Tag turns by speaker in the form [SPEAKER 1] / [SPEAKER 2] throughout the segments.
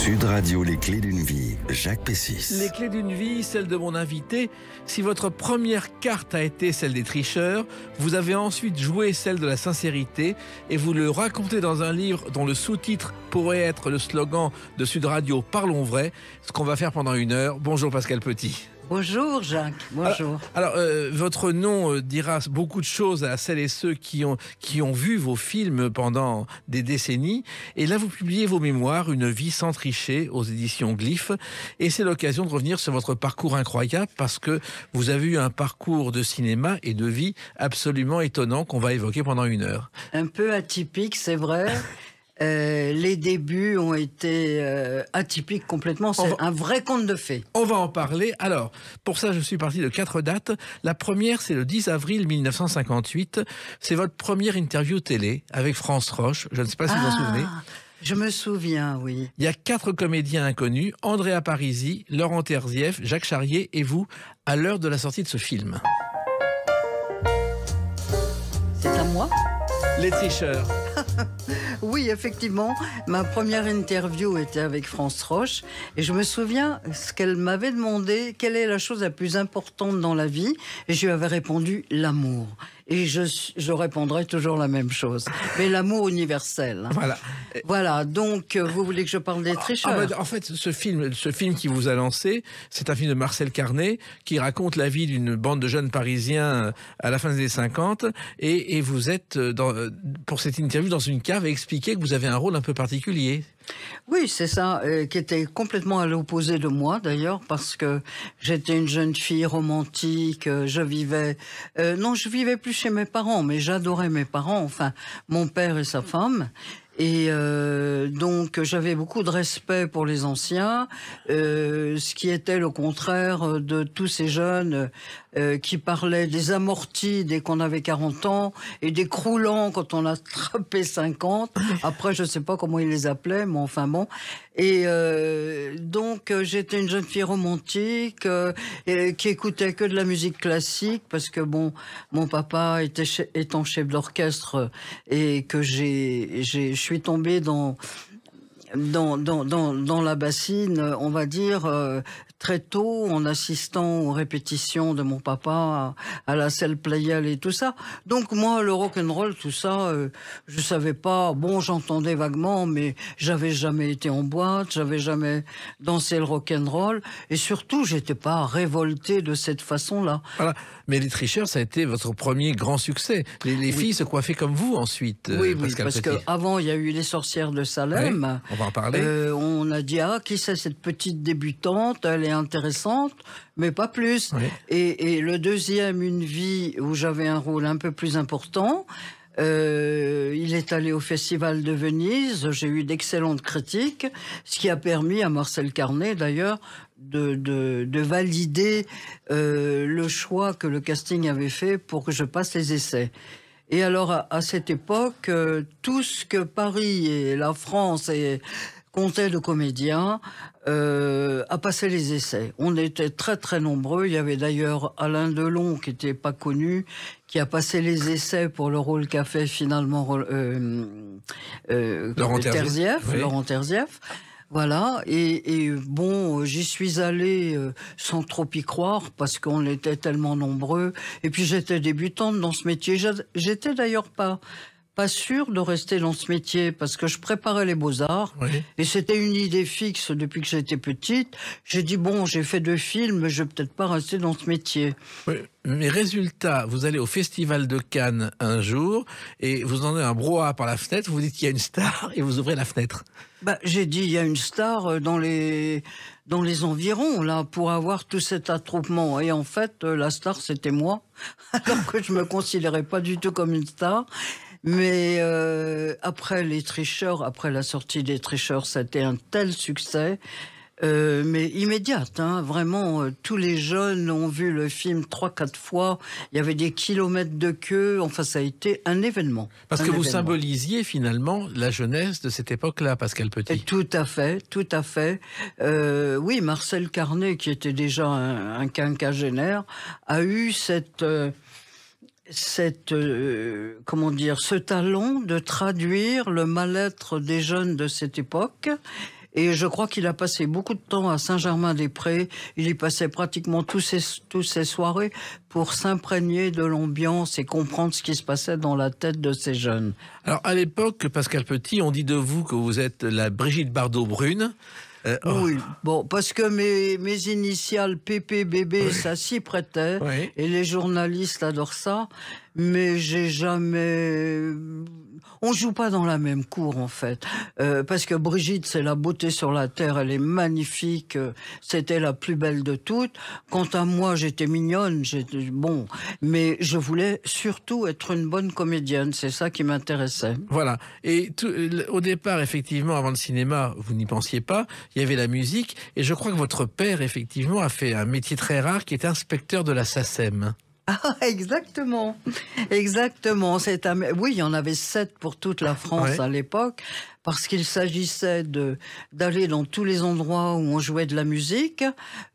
[SPEAKER 1] Sud Radio, les clés d'une vie, Jacques Pessis. Les clés d'une vie, celle de mon invité. Si votre première carte a été celle des tricheurs, vous avez ensuite joué celle de la sincérité et vous le racontez dans un livre dont le sous-titre pourrait être le slogan de Sud Radio Parlons vrai, ce qu'on va faire pendant une heure. Bonjour Pascal Petit. Bonjour Jacques, ah, bonjour. Alors, euh, votre nom euh, dira beaucoup de choses à celles et ceux qui ont, qui ont vu vos films pendant des décennies. Et là, vous publiez vos mémoires, Une vie sans tricher, aux éditions Glyph. Et c'est l'occasion de revenir sur votre parcours incroyable parce que vous avez eu un parcours de cinéma et de vie absolument étonnant qu'on va évoquer pendant une heure.
[SPEAKER 2] Un peu atypique, c'est vrai. Euh, les débuts ont été euh, atypiques complètement. C'est un vrai conte
[SPEAKER 1] de fées. On va en parler. Alors, pour ça, je suis parti de quatre dates. La première, c'est le 10 avril 1958. C'est votre première interview télé avec France Roche. Je ne sais pas si vous vous en ah, souvenez.
[SPEAKER 2] Je me souviens, oui.
[SPEAKER 1] Il y a quatre comédiens inconnus, Andréa Parisi, Laurent Terzieff, Jacques Charrier et vous, à l'heure de la sortie de ce film. C'est à moi Les t-shirts
[SPEAKER 2] oui, effectivement, ma première interview était avec France Roche et je me souviens ce qu'elle m'avait demandé, quelle est la chose la plus importante dans la vie Et je lui avais répondu l'amour. Et je, répondrai
[SPEAKER 1] toujours la même chose. Mais l'amour universel. Hein. Voilà. Voilà. Donc, euh, vous voulez que je parle des tricheurs ah, ah, bah, En fait, ce film, ce film qui vous a lancé, c'est un film de Marcel Carnet qui raconte la vie d'une bande de jeunes parisiens euh, à la fin des 50. Et, et vous êtes, euh, dans, pour cette interview, dans une cave expliquer que vous avez un rôle un peu particulier.
[SPEAKER 2] Oui, c'est ça, euh, qui était complètement à l'opposé de moi d'ailleurs, parce que j'étais une jeune fille romantique, euh, je vivais... Euh, non, je vivais plus chez mes parents, mais j'adorais mes parents, enfin mon père et sa femme. Et euh, donc j'avais beaucoup de respect pour les anciens, euh, ce qui était le contraire de tous ces jeunes euh, qui parlaient des amortis dès qu'on avait 40 ans et des croulants quand on a attrapait 50. Après, je ne sais pas comment ils les appelaient, mais enfin bon. Et donc j'étais une jeune fille romantique qui écoutait que de la musique classique parce que bon, mon papa était étant chef d'orchestre et que j'ai, je suis suis tomber dans dans, dans, dans, la bassine, on va dire, euh, très tôt en assistant aux répétitions de mon papa à, la selle Playel et tout ça. Donc moi, le rock and roll, tout ça, euh, je savais pas. Bon, j'entendais vaguement, mais j'avais jamais été en boîte, j'avais jamais dansé le rock and roll, et surtout, j'étais pas révoltée
[SPEAKER 1] de cette façon-là. Voilà. Mais les tricheurs, ça a été votre premier grand succès. Les, filles se coiffaient comme vous ensuite. Euh, oui, oui parce
[SPEAKER 2] qu'avant, il y a eu les sorcières de Salem. on va en parler. Euh, on a dit ah qui c'est cette petite débutante intéressante, mais pas plus. Et, le deuxième, une vie où j'avais un rôle un peu plus important. Euh, il est allé au Festival de Venise, j'ai eu d'excellentes critiques, ce qui a permis à Marcel Carnet d'ailleurs de, valider euh, le choix que le casting avait fait pour que je passe les essais. Et alors à, cette époque, euh, tout ce que Paris et la France et comptait de comédiens, euh, à passer les essais. On était très très nombreux. Il y avait d'ailleurs Alain Delon qui n'était pas connu, qui a passé les essais pour le rôle qu'a fait finalement euh, euh, euh Laurent Terzieff. Laurent Terzieff. Voilà, et, et bon, j'y suis allée euh, sans trop y croire parce qu'on était tellement nombreux. Et puis j'étais débutante dans ce métier. J'étais d'ailleurs pas pas sûr de rester dans ce métier parce que je préparais les beaux-arts et c'était une idée fixe depuis que j'étais petite. J'ai dit, bon, j'ai fait deux films, mais je vais peut-être pas rester
[SPEAKER 1] dans ce métier. Mais résultat, vous allez au Festival de Cannes un jour et vous en avez un brouhaha par la fenêtre, vous dites qu'il y a une star et vous ouvrez la fenêtre. Bah, j'ai dit, il y
[SPEAKER 2] a une star euh, dans les, dans les environs, là, pour avoir tout cet attroupement. Et en fait, euh, la star, c'était moi, alors que je me considérais pas du tout comme une star. Mais euh, après les tricheurs, après la sortie des tricheurs, ça a été un tel succès. Euh, mais immédiate, hein. vraiment. Euh, tous les jeunes ont vu le film trois, quatre fois. Il y avait des kilomètres de queue. Enfin, ça a été un événement.
[SPEAKER 1] Parce que vous symbolisiez finalement la jeunesse de cette époque-là, Pascal Petit. être tout à
[SPEAKER 2] fait, tout à fait. oui, Marcel Carnet, qui était déjà un, un quinquagénaire, a eu cette cette, euh, comment dire, ce talent de traduire le mal-être des jeunes de cette époque. Et je crois qu'il a passé beaucoup de temps à Saint-Germain-des-Prés. Il y passait pratiquement tous ses, tous ses soirées pour s'imprégner de l'ambiance et comprendre ce qui se passait dans la tête
[SPEAKER 1] de ces jeunes. Alors, à l'époque, Pascal Petit, on dit de vous que vous êtes la Brigitte Bardot brune. Euh, oh. Oui, bon, parce que mes, initiales PPBB, ça
[SPEAKER 2] s'y prêtait, et les journalistes adorent ça mais j'ai jamais. On ne joue pas dans la même cour en fait, euh, parce que Brigitte c'est la beauté sur la terre, elle est magnifique, euh, c'était la plus belle de toutes. Quant à moi, j'étais mignonne, j'étais bon, mais je voulais surtout être une bonne comédienne, c'est ça qui m'intéressait.
[SPEAKER 1] Voilà. Et euh, au départ, effectivement, avant le cinéma, vous n'y pensiez pas. Il y avait la musique, et je crois que votre père effectivement a fait un métier très rare, qui est inspecteur de la SACEM.
[SPEAKER 2] Ah, exactement, exactement. C'est Oui, il y en avait sept pour toute la France à l'époque parce qu'il s'agissait d'aller dans tous les endroits où on jouait de la musique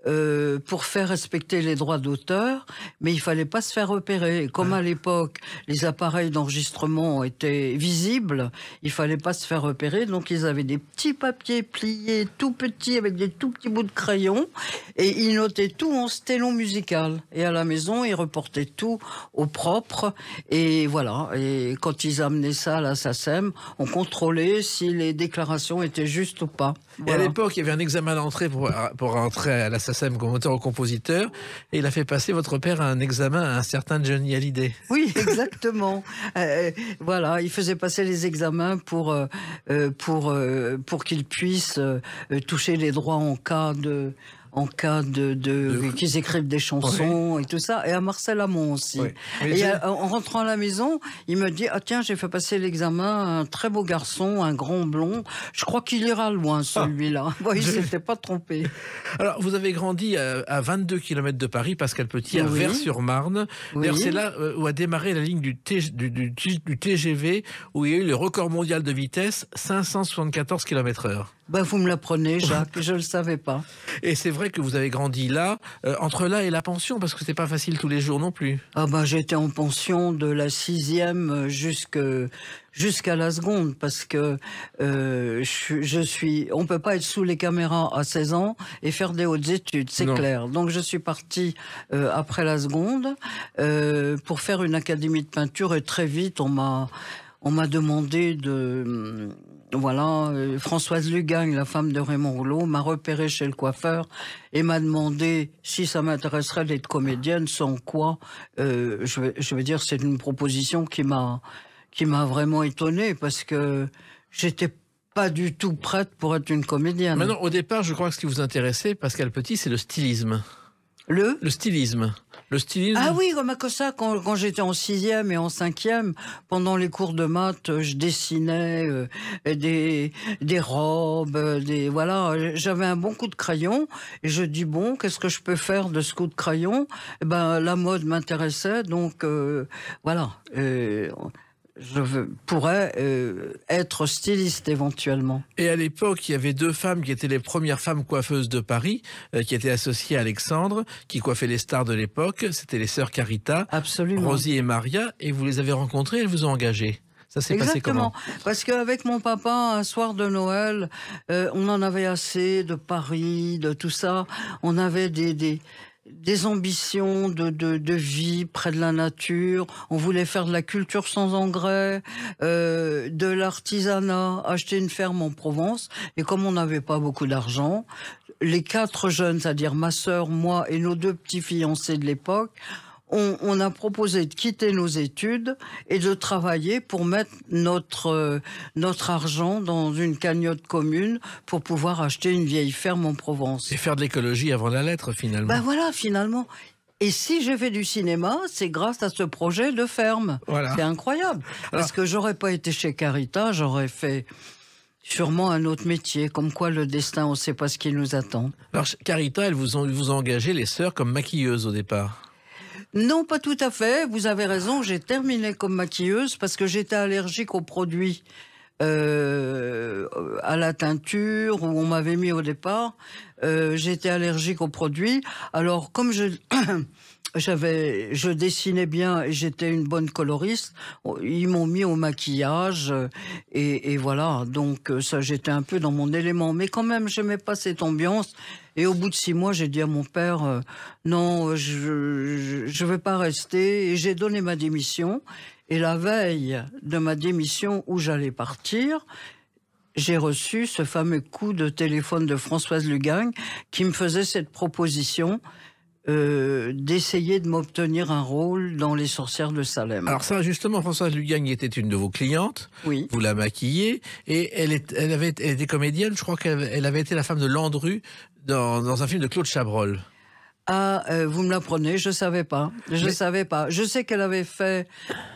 [SPEAKER 2] euh, pour faire respecter les droits d'auteur, mais il fallait pas se faire repérer. comme à l'époque, les appareils d'enregistrement étaient visibles, il fallait pas se faire repérer, donc ils avaient des petits papiers pliés tout petits avec des tout petits bouts de crayon et ils notaient tout en stélon musical. Et à la maison, ils reportaient tout au propre et voilà. Et quand ils amenaient ça à la SACEM, on contrôlait si les déclarations étaient justes ou pas.
[SPEAKER 1] Et à l'époque, il y avait un examen d'entrée pour, pour entrer à la SACEM comme compositeur, et il a fait passer votre père à un examen à un certain Johnny Hallyday.
[SPEAKER 2] Oui, exactement. Euh, euh, voilà, il faisait passer les examens pour, euh, pour, pour qu'il puisse toucher les droits en cas de en cas de, qu'ils écrivent des chansons et tout ça, et à Marcel Amont aussi. Et en rentrant à la maison, il me dit ah tiens j'ai fait passer l'examen un très beau garçon, un grand blond. Je crois qu'il ira loin ah. celui-là.
[SPEAKER 1] Ah. Bon, il s'était pas trompé. Alors vous avez grandi à, 22 km de Paris, Pascal Petit, à Vers-sur-Marne. c'est là euh, où a démarré la ligne du, du TGV où il y a eu le record mondial de vitesse 574 km/h. Ben, vous me l'apprenez, Jacques, je ne le savais pas. Et c'est vrai que vous avez grandi là, euh, entre là et la pension, parce que ce n'est pas facile tous les jours non plus. Ah ben, j'étais en pension de la sixième
[SPEAKER 2] jusqu'à la seconde, parce que euh, je, suis... On ne peut pas être sous les caméras à 16 ans et faire des hautes études, c'est clair. Donc je suis partie euh, après la seconde euh, pour faire une académie de peinture et très vite, on m'a demandé de voilà, euh, Françoise Lugagne, la femme de Raymond Rouleau, m'a repéré chez le coiffeur et m'a demandé si ça m'intéresserait d'être comédienne, sans quoi, euh, je, veux, dire, c'est une proposition qui m'a qui m'a vraiment étonnée parce que j'étais pas du tout prête pour être une comédienne. Maintenant,
[SPEAKER 1] au départ, je crois que ce qui vous intéressait, Pascal Petit, c'est le stylisme. Le Le stylisme le stylisme. Ah
[SPEAKER 2] oui, comme ça, quand, quand j'étais en sixième et en cinquième, pendant les cours de maths, je dessinais euh, des, des robes, des voilà. J'avais un bon coup de crayon et je dis bon, qu'est-ce que je peux faire de ce coup de crayon eh Ben la mode m'intéressait, donc euh, voilà je pourrais euh, être styliste éventuellement.
[SPEAKER 1] Et à l'époque, il y avait deux femmes qui étaient les premières femmes coiffeuses de Paris, euh, qui étaient associées à Alexandre, qui coiffaient les stars de l'époque. C'était les sœurs Carita, Absolument. Rosie et Maria, et vous les avez rencontrées, elles vous ont engagées. Ça s'est passé comment
[SPEAKER 2] Parce qu'avec mon papa, un soir de Noël, euh, on en avait assez de Paris, de tout ça. On avait des, des des ambitions de, de, vie près de la nature. On voulait faire de la culture sans engrais, euh, de l'artisanat, acheter une ferme en Provence. Et comme on n'avait pas beaucoup d'argent, les quatre jeunes, c'est-à-dire ma sœur, moi et nos deux petits fiancés de l'époque, on, a proposé de quitter nos études et de travailler pour mettre notre, euh, notre argent dans une cagnotte commune pour pouvoir acheter une vieille ferme en Provence.
[SPEAKER 1] Et faire de l'écologie avant la lettre, finalement. Ben voilà,
[SPEAKER 2] finalement. Et si j'ai fait du cinéma, c'est grâce à ce projet de ferme. C'est incroyable. Parce que j'aurais pas été chez Carita, j'aurais fait sûrement un autre métier, comme quoi le destin, on ne sait pas ce qui nous attend.
[SPEAKER 1] Alors, Carita, elle vous, ont, vous engagé les sœurs comme maquilleuses au départ.
[SPEAKER 2] Non, pas tout à fait. Vous avez raison. J'ai terminé comme maquilleuse parce que j'étais allergique aux produits. Euh, à la teinture où on m'avait mis au départ. Euh, j'étais allergique aux produits. Alors comme je j'avais, je dessinais bien et j'étais une bonne coloriste. Ils m'ont mis au maquillage euh, et, voilà. Donc ça, j'étais un peu dans mon élément, mais quand même, j'aimais pas cette ambiance. Et au bout de six mois, j'ai dit à mon père, euh, non, euh, je ne vais pas rester. Et j'ai donné ma démission. Et la veille de ma démission où j'allais partir, j'ai reçu ce fameux coup de téléphone de Françoise Lugang qui me faisait cette proposition. Euh,
[SPEAKER 1] d'essayer de m'obtenir un rôle dans Les Sorcières de Salem. Alors ça, justement, Françoise Lugagne était une de vos clientes. Oui. Vous la maquillez et elle, elle, avait, elle était comédienne. Je crois qu'elle avait été la femme de Landru dans, un film de Claude Chabrol. Ah, euh, vous me l'apprenez,
[SPEAKER 2] je ne savais pas. Je savais pas. Je sais qu'elle avait fait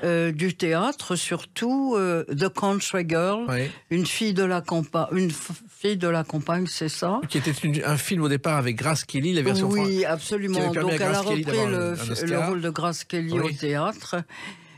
[SPEAKER 2] euh, du théâtre, surtout euh, The Country Girl, une fille de la campagne, une fille de la campagne, c'est ça.
[SPEAKER 1] Qui était un film au départ avec Grace Kelly, la version Oui, absolument. Donc elle a repris le, rôle de
[SPEAKER 2] Grace Kelly au théâtre.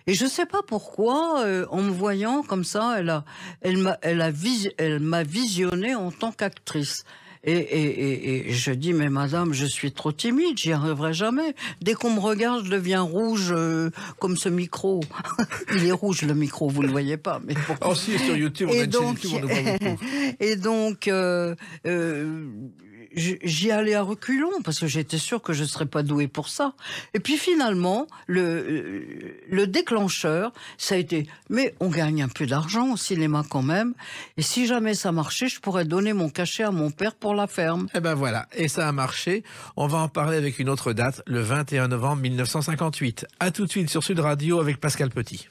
[SPEAKER 2] Et je ne sais pas pourquoi, en me voyant comme ça, elle elle m'a, elle elle m'a visionné en tant qu'actrice. Et, et, et, je dis, mais madame, je suis trop timide, j'y arriverai jamais. Dès qu'on me regarde, je deviens rouge euh, comme ce micro. Il est rouge le micro, vous ne le voyez pas. Mais ah, sur YouTube, on donc, YouTube, on voit Et donc, euh, euh j'y allais à reculons parce que j'étais sûr que je ne serais pas doué pour ça. Et puis finalement, le, le déclencheur, ça a été, mais on gagne un peu d'argent au cinéma quand même. Et si jamais ça marchait, je pourrais donner mon cachet à
[SPEAKER 1] mon père pour la ferme. Et eh ben voilà, et ça a marché. On va en parler avec une autre date, le 21 novembre 1958. À tout de suite sur Sud Radio avec Pascal Petit.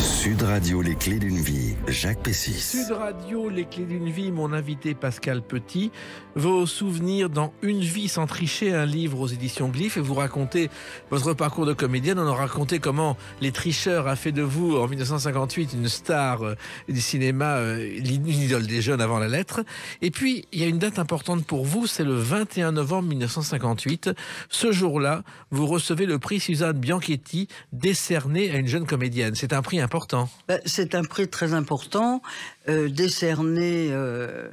[SPEAKER 1] Sud Radio, les clés d'une vie, Jacques Pessis. Sud Radio, les clés d'une vie, mon invité Pascal Petit. Vos souvenirs dans Une vie sans tricher, un livre aux éditions Glyph, et vous racontez votre parcours de comédienne. On a raconté comment Les Tricheurs a fait de vous, en 1958, une star euh, du cinéma, euh, l'idole des jeunes avant la lettre. Et puis, il y a une date importante pour vous, c'est le 21 novembre 1958. Ce jour-là, vous recevez le prix Suzanne Bianchetti, décerné à une jeune comédienne. C'est un prix important. Bah,
[SPEAKER 2] c'est un prix très important, euh, décerné euh,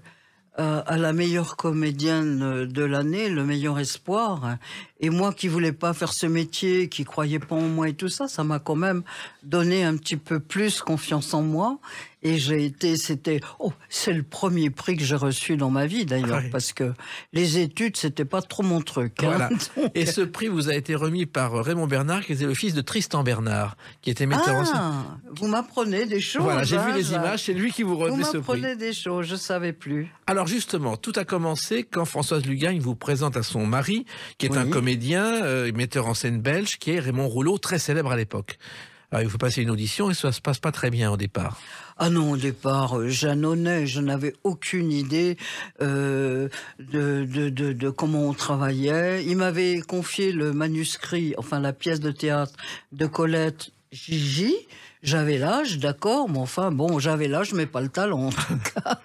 [SPEAKER 2] à, la meilleure comédienne euh, de l'année, le meilleur espoir. Et moi qui voulais pas faire ce métier, qui croyais pas en moi et tout ça, ça m'a quand même donné un petit peu plus confiance en moi. Et j'ai été, c'était, oh, c'est le premier prix que j'ai reçu dans ma vie d'ailleurs, ah parce que les études, c'était pas trop mon truc. Hein. Et ce
[SPEAKER 1] prix vous a été remis par Raymond Bernard, qui était le fils de Tristan Bernard, qui était metteur en ah, scène.
[SPEAKER 2] Vous m'apprenez des choses. Voilà, j'ai vu hein, les images, c'est lui qui vous remet ce prix. Vous m'apprenez des choses, je savais plus.
[SPEAKER 1] Alors justement, tout a commencé quand Françoise Lugagne vous présente à son mari, qui est un comédien, euh, metteur en scène belge, qui est Raymond Rouleau, très célèbre à l'époque. Ah, il faut passer une audition et ça se passe pas très bien au départ.
[SPEAKER 2] Ah non, au départ, euh, j'annonnais, je n'avais aucune idée euh, de, de, de, comment on travaillait. Il m'avait confié le manuscrit, enfin la pièce de théâtre de Colette Gigi. J'avais l'âge, d'accord, mais enfin, bon, j'avais l'âge, mais pas le talent, en tout cas.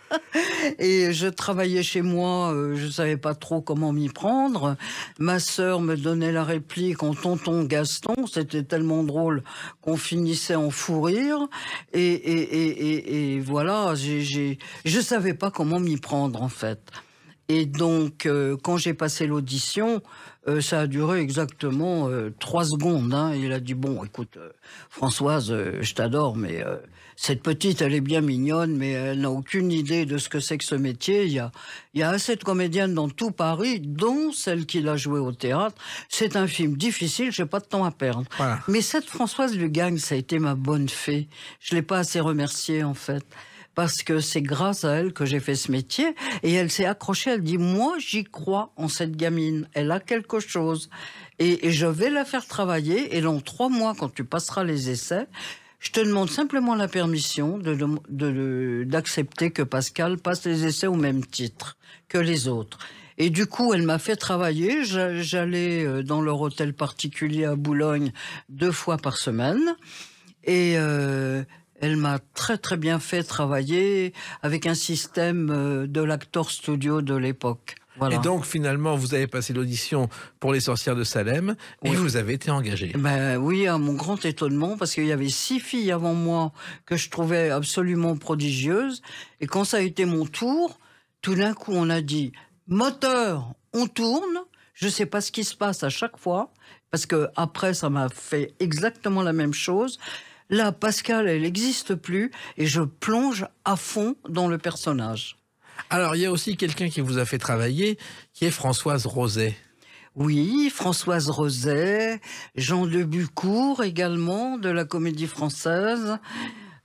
[SPEAKER 2] Et je travaillais chez moi, euh, je ne savais pas trop comment m'y prendre. Ma sœur me donnait la réplique en tonton Gaston, c'était tellement drôle qu'on finissait en fou rire. Et, et, et, voilà, je ne savais pas comment m'y prendre, en fait. Et donc, euh, quand j'ai passé l'audition, euh, ça a duré exactement euh, trois secondes. Hein. Il a dit bon, écoute, euh, Françoise, je t'adore, mais cette petite, elle est bien mignonne, mais elle n'a aucune idée de ce que c'est que ce métier. Il y a, assez de comédiennes dans tout Paris, dont celle qu'il a jouée au théâtre. C'est un film difficile, j'ai pas de temps à perdre. Mais cette Françoise Lugagne, ça a été ma bonne fée. Je l'ai pas assez remerciée, en fait parce que c'est grâce à elle que j'ai fait ce métier. Et elle s'est accrochée, elle dit, moi j'y crois en cette gamine, elle a quelque chose. Et, je vais la faire travailler, et dans trois mois, quand tu passeras les essais, je te demande simplement la permission d'accepter de, de, que Pascal passe les essais au même titre que les autres. Et du coup, elle m'a fait travailler. J'allais euh, dans leur hôtel particulier à Boulogne deux fois par semaine. Et euh, elle m'a très très bien fait travailler avec un système euh, de l'actor studio
[SPEAKER 1] de l'époque. Et donc finalement, vous avez passé l'audition pour les sorcières de Salem et vous avez été engagé. Ben oui, à mon grand étonnement, parce qu'il y avait six filles avant moi que
[SPEAKER 2] je trouvais absolument prodigieuses. Et quand ça a été mon tour, tout d'un coup, on a dit moteur, on tourne. Je ne sais pas ce qui se passe à chaque fois, parce que après, ça m'a fait exactement la même chose. Là, Pascal, elle n'existe
[SPEAKER 1] plus et je plonge à fond dans le personnage. Alors, il y a aussi quelqu'un qui vous a fait travailler, qui est Françoise Roset. Oui, Françoise Roset,
[SPEAKER 2] Jean de Bucourt également de la Comédie Française.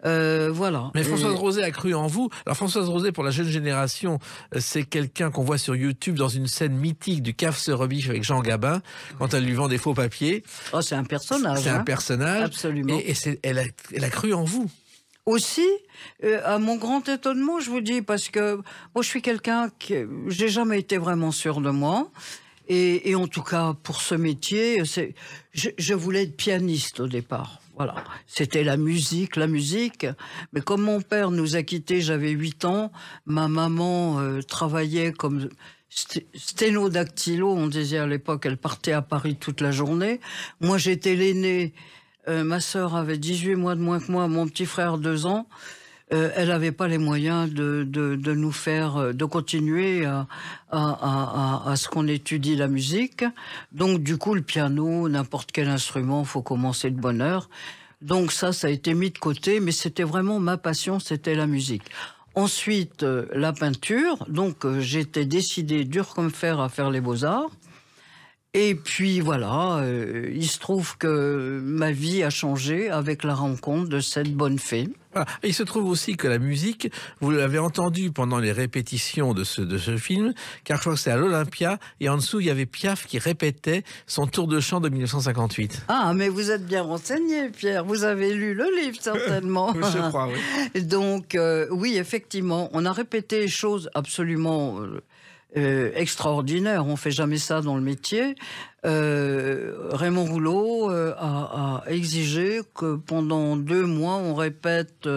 [SPEAKER 2] Euh, voilà. Mais Françoise
[SPEAKER 1] Rosé a cru en vous. Alors Françoise Rosé, pour la jeune génération, euh, c'est quelqu'un qu'on voit sur YouTube dans une scène mythique du CAF se rebiche avec Jean Gabin, quand elle lui vend des faux papiers. Oh, c'est un personnage. C'est un hein. personnage. Absolument. Et, elle, a, cru en vous
[SPEAKER 2] aussi, euh, à mon grand étonnement, je vous dis, parce que moi, je suis quelqu'un qui, j'ai jamais été vraiment sûr de moi. Et, en tout cas, pour ce métier, je, je, voulais être pianiste au départ. Voilà, c'était la musique, la musique. Mais comme mon père nous a quittés, j'avais 8 ans, ma maman euh, travaillait comme sténodactylo, on disait à l'époque, elle partait à Paris toute la journée. Moi, j'étais l'aînée, euh, ma sœur avait 18 mois de moins que moi, mon petit frère 2 ans. Euh, elle n'avait pas les moyens de, de, de, nous faire, euh, de continuer à, à, à, à ce qu'on étudie la musique. Donc du coup, le piano, n'importe quel instrument, faut commencer de bonne heure. Donc ça, ça a été mis de côté, mais c'était vraiment ma passion, c'était la musique. Ensuite, euh, la peinture. Donc j'étais décidée dur comme fer à faire les beaux-arts. Et puis voilà, euh,
[SPEAKER 1] il se trouve que ma vie a changé avec la rencontre de cette bonne fée. Il se trouve aussi que la musique, vous l'avez entendue pendant les répétitions de ce, de ce film, car je crois que c'est à l'Olympia, et en dessous, il y avait Piaf qui répétait son tour de chant de 1958.
[SPEAKER 2] Ah, mais vous êtes bien renseigné, Pierre. Vous avez lu le livre, certainement. je crois, oui. Donc, euh, oui, effectivement, on a répété choses absolument... Euh, euh, extraordinaire. On fait jamais ça dans le métier. Euh, Raymond Rouleau euh, a, a, exigé que pendant deux mois, on répète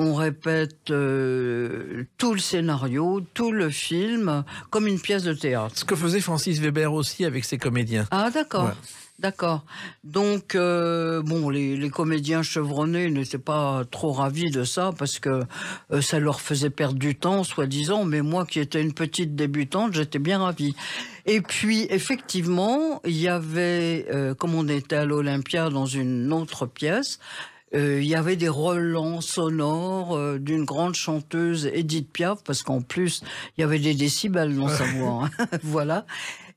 [SPEAKER 2] on répète euh, tout le scénario, tout le film, comme une pièce de théâtre. Ce que faisait Francis Weber aussi avec ses comédiens. Ah d'accord. D'accord. Donc, euh, bon, les, comédiens chevronnés n'étaient pas trop ravis de ça parce que euh, ça leur faisait perdre du temps, soi-disant, mais moi qui étais une petite débutante, j'étais bien ravie. Et puis, effectivement, il y avait, comme on était à l'Olympia dans une autre pièce, euh, il y avait des relents sonores euh, d'une grande chanteuse, Edith Piaf, parce qu'en plus, il y avait des décibels dans sa voix. Hein. voilà.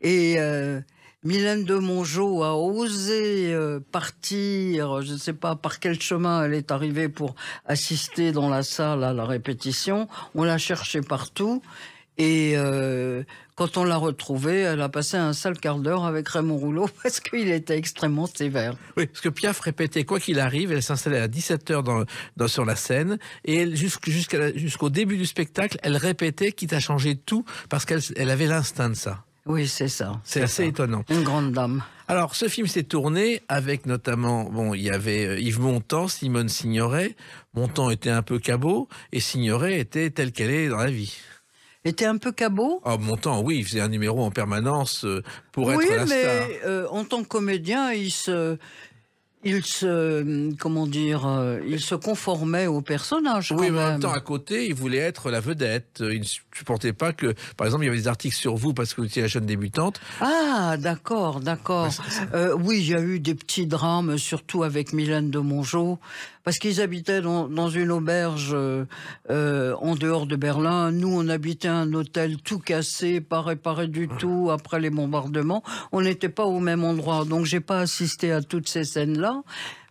[SPEAKER 2] Et euh, Mylène de Mongeau a osé partir, je ne sais pas par quel chemin elle est arrivée pour assister dans la salle à la répétition. On l'a cherchée partout et euh, quand on l'a retrouvée, elle a passé un sale quart d'heure avec Raymond Rouleau parce qu'il était
[SPEAKER 1] extrêmement sévère. Oui, parce que Piaf répétait quoi qu'il arrive, elle s'installait à 17h sur la scène et jusqu'au début du spectacle, elle répétait, quitte à changer tout, parce qu'elle avait l'instinct de ça. Oui, c'est ça. C'est assez étonnant. Une grande dame. Alors, ce film s'est tourné avec notamment, bon, il y avait euh, Yves Montand, Simone Signoret. Montand était un peu cabot et Signoret était telle qu'elle est dans la vie était un peu cabot. Ah, mon temps, oui, il faisait un numéro en permanence euh, pour être la star. Oui,
[SPEAKER 2] euh, mais en tant que comédien, il se, il se, euh, comment dire, il se conformait au personnage. Oui, mais en même temps, à
[SPEAKER 1] côté, il voulait être la vedette. Il ne supportait pas que, par exemple, il y avait des articles sur vous parce que vous étiez la jeune débutante.
[SPEAKER 2] Ah, d'accord, d'accord. oui, il y a eu des petits drames, surtout avec Mylène de Mongeau, parce qu'ils habitaient dans, une auberge euh, euh, en dehors de Berlin. Nous, on habitait un hôtel tout cassé, pas réparé du ah. tout après les bombardements. On n'était pas au même endroit, donc j'ai pas assisté à toutes ces scènes-là.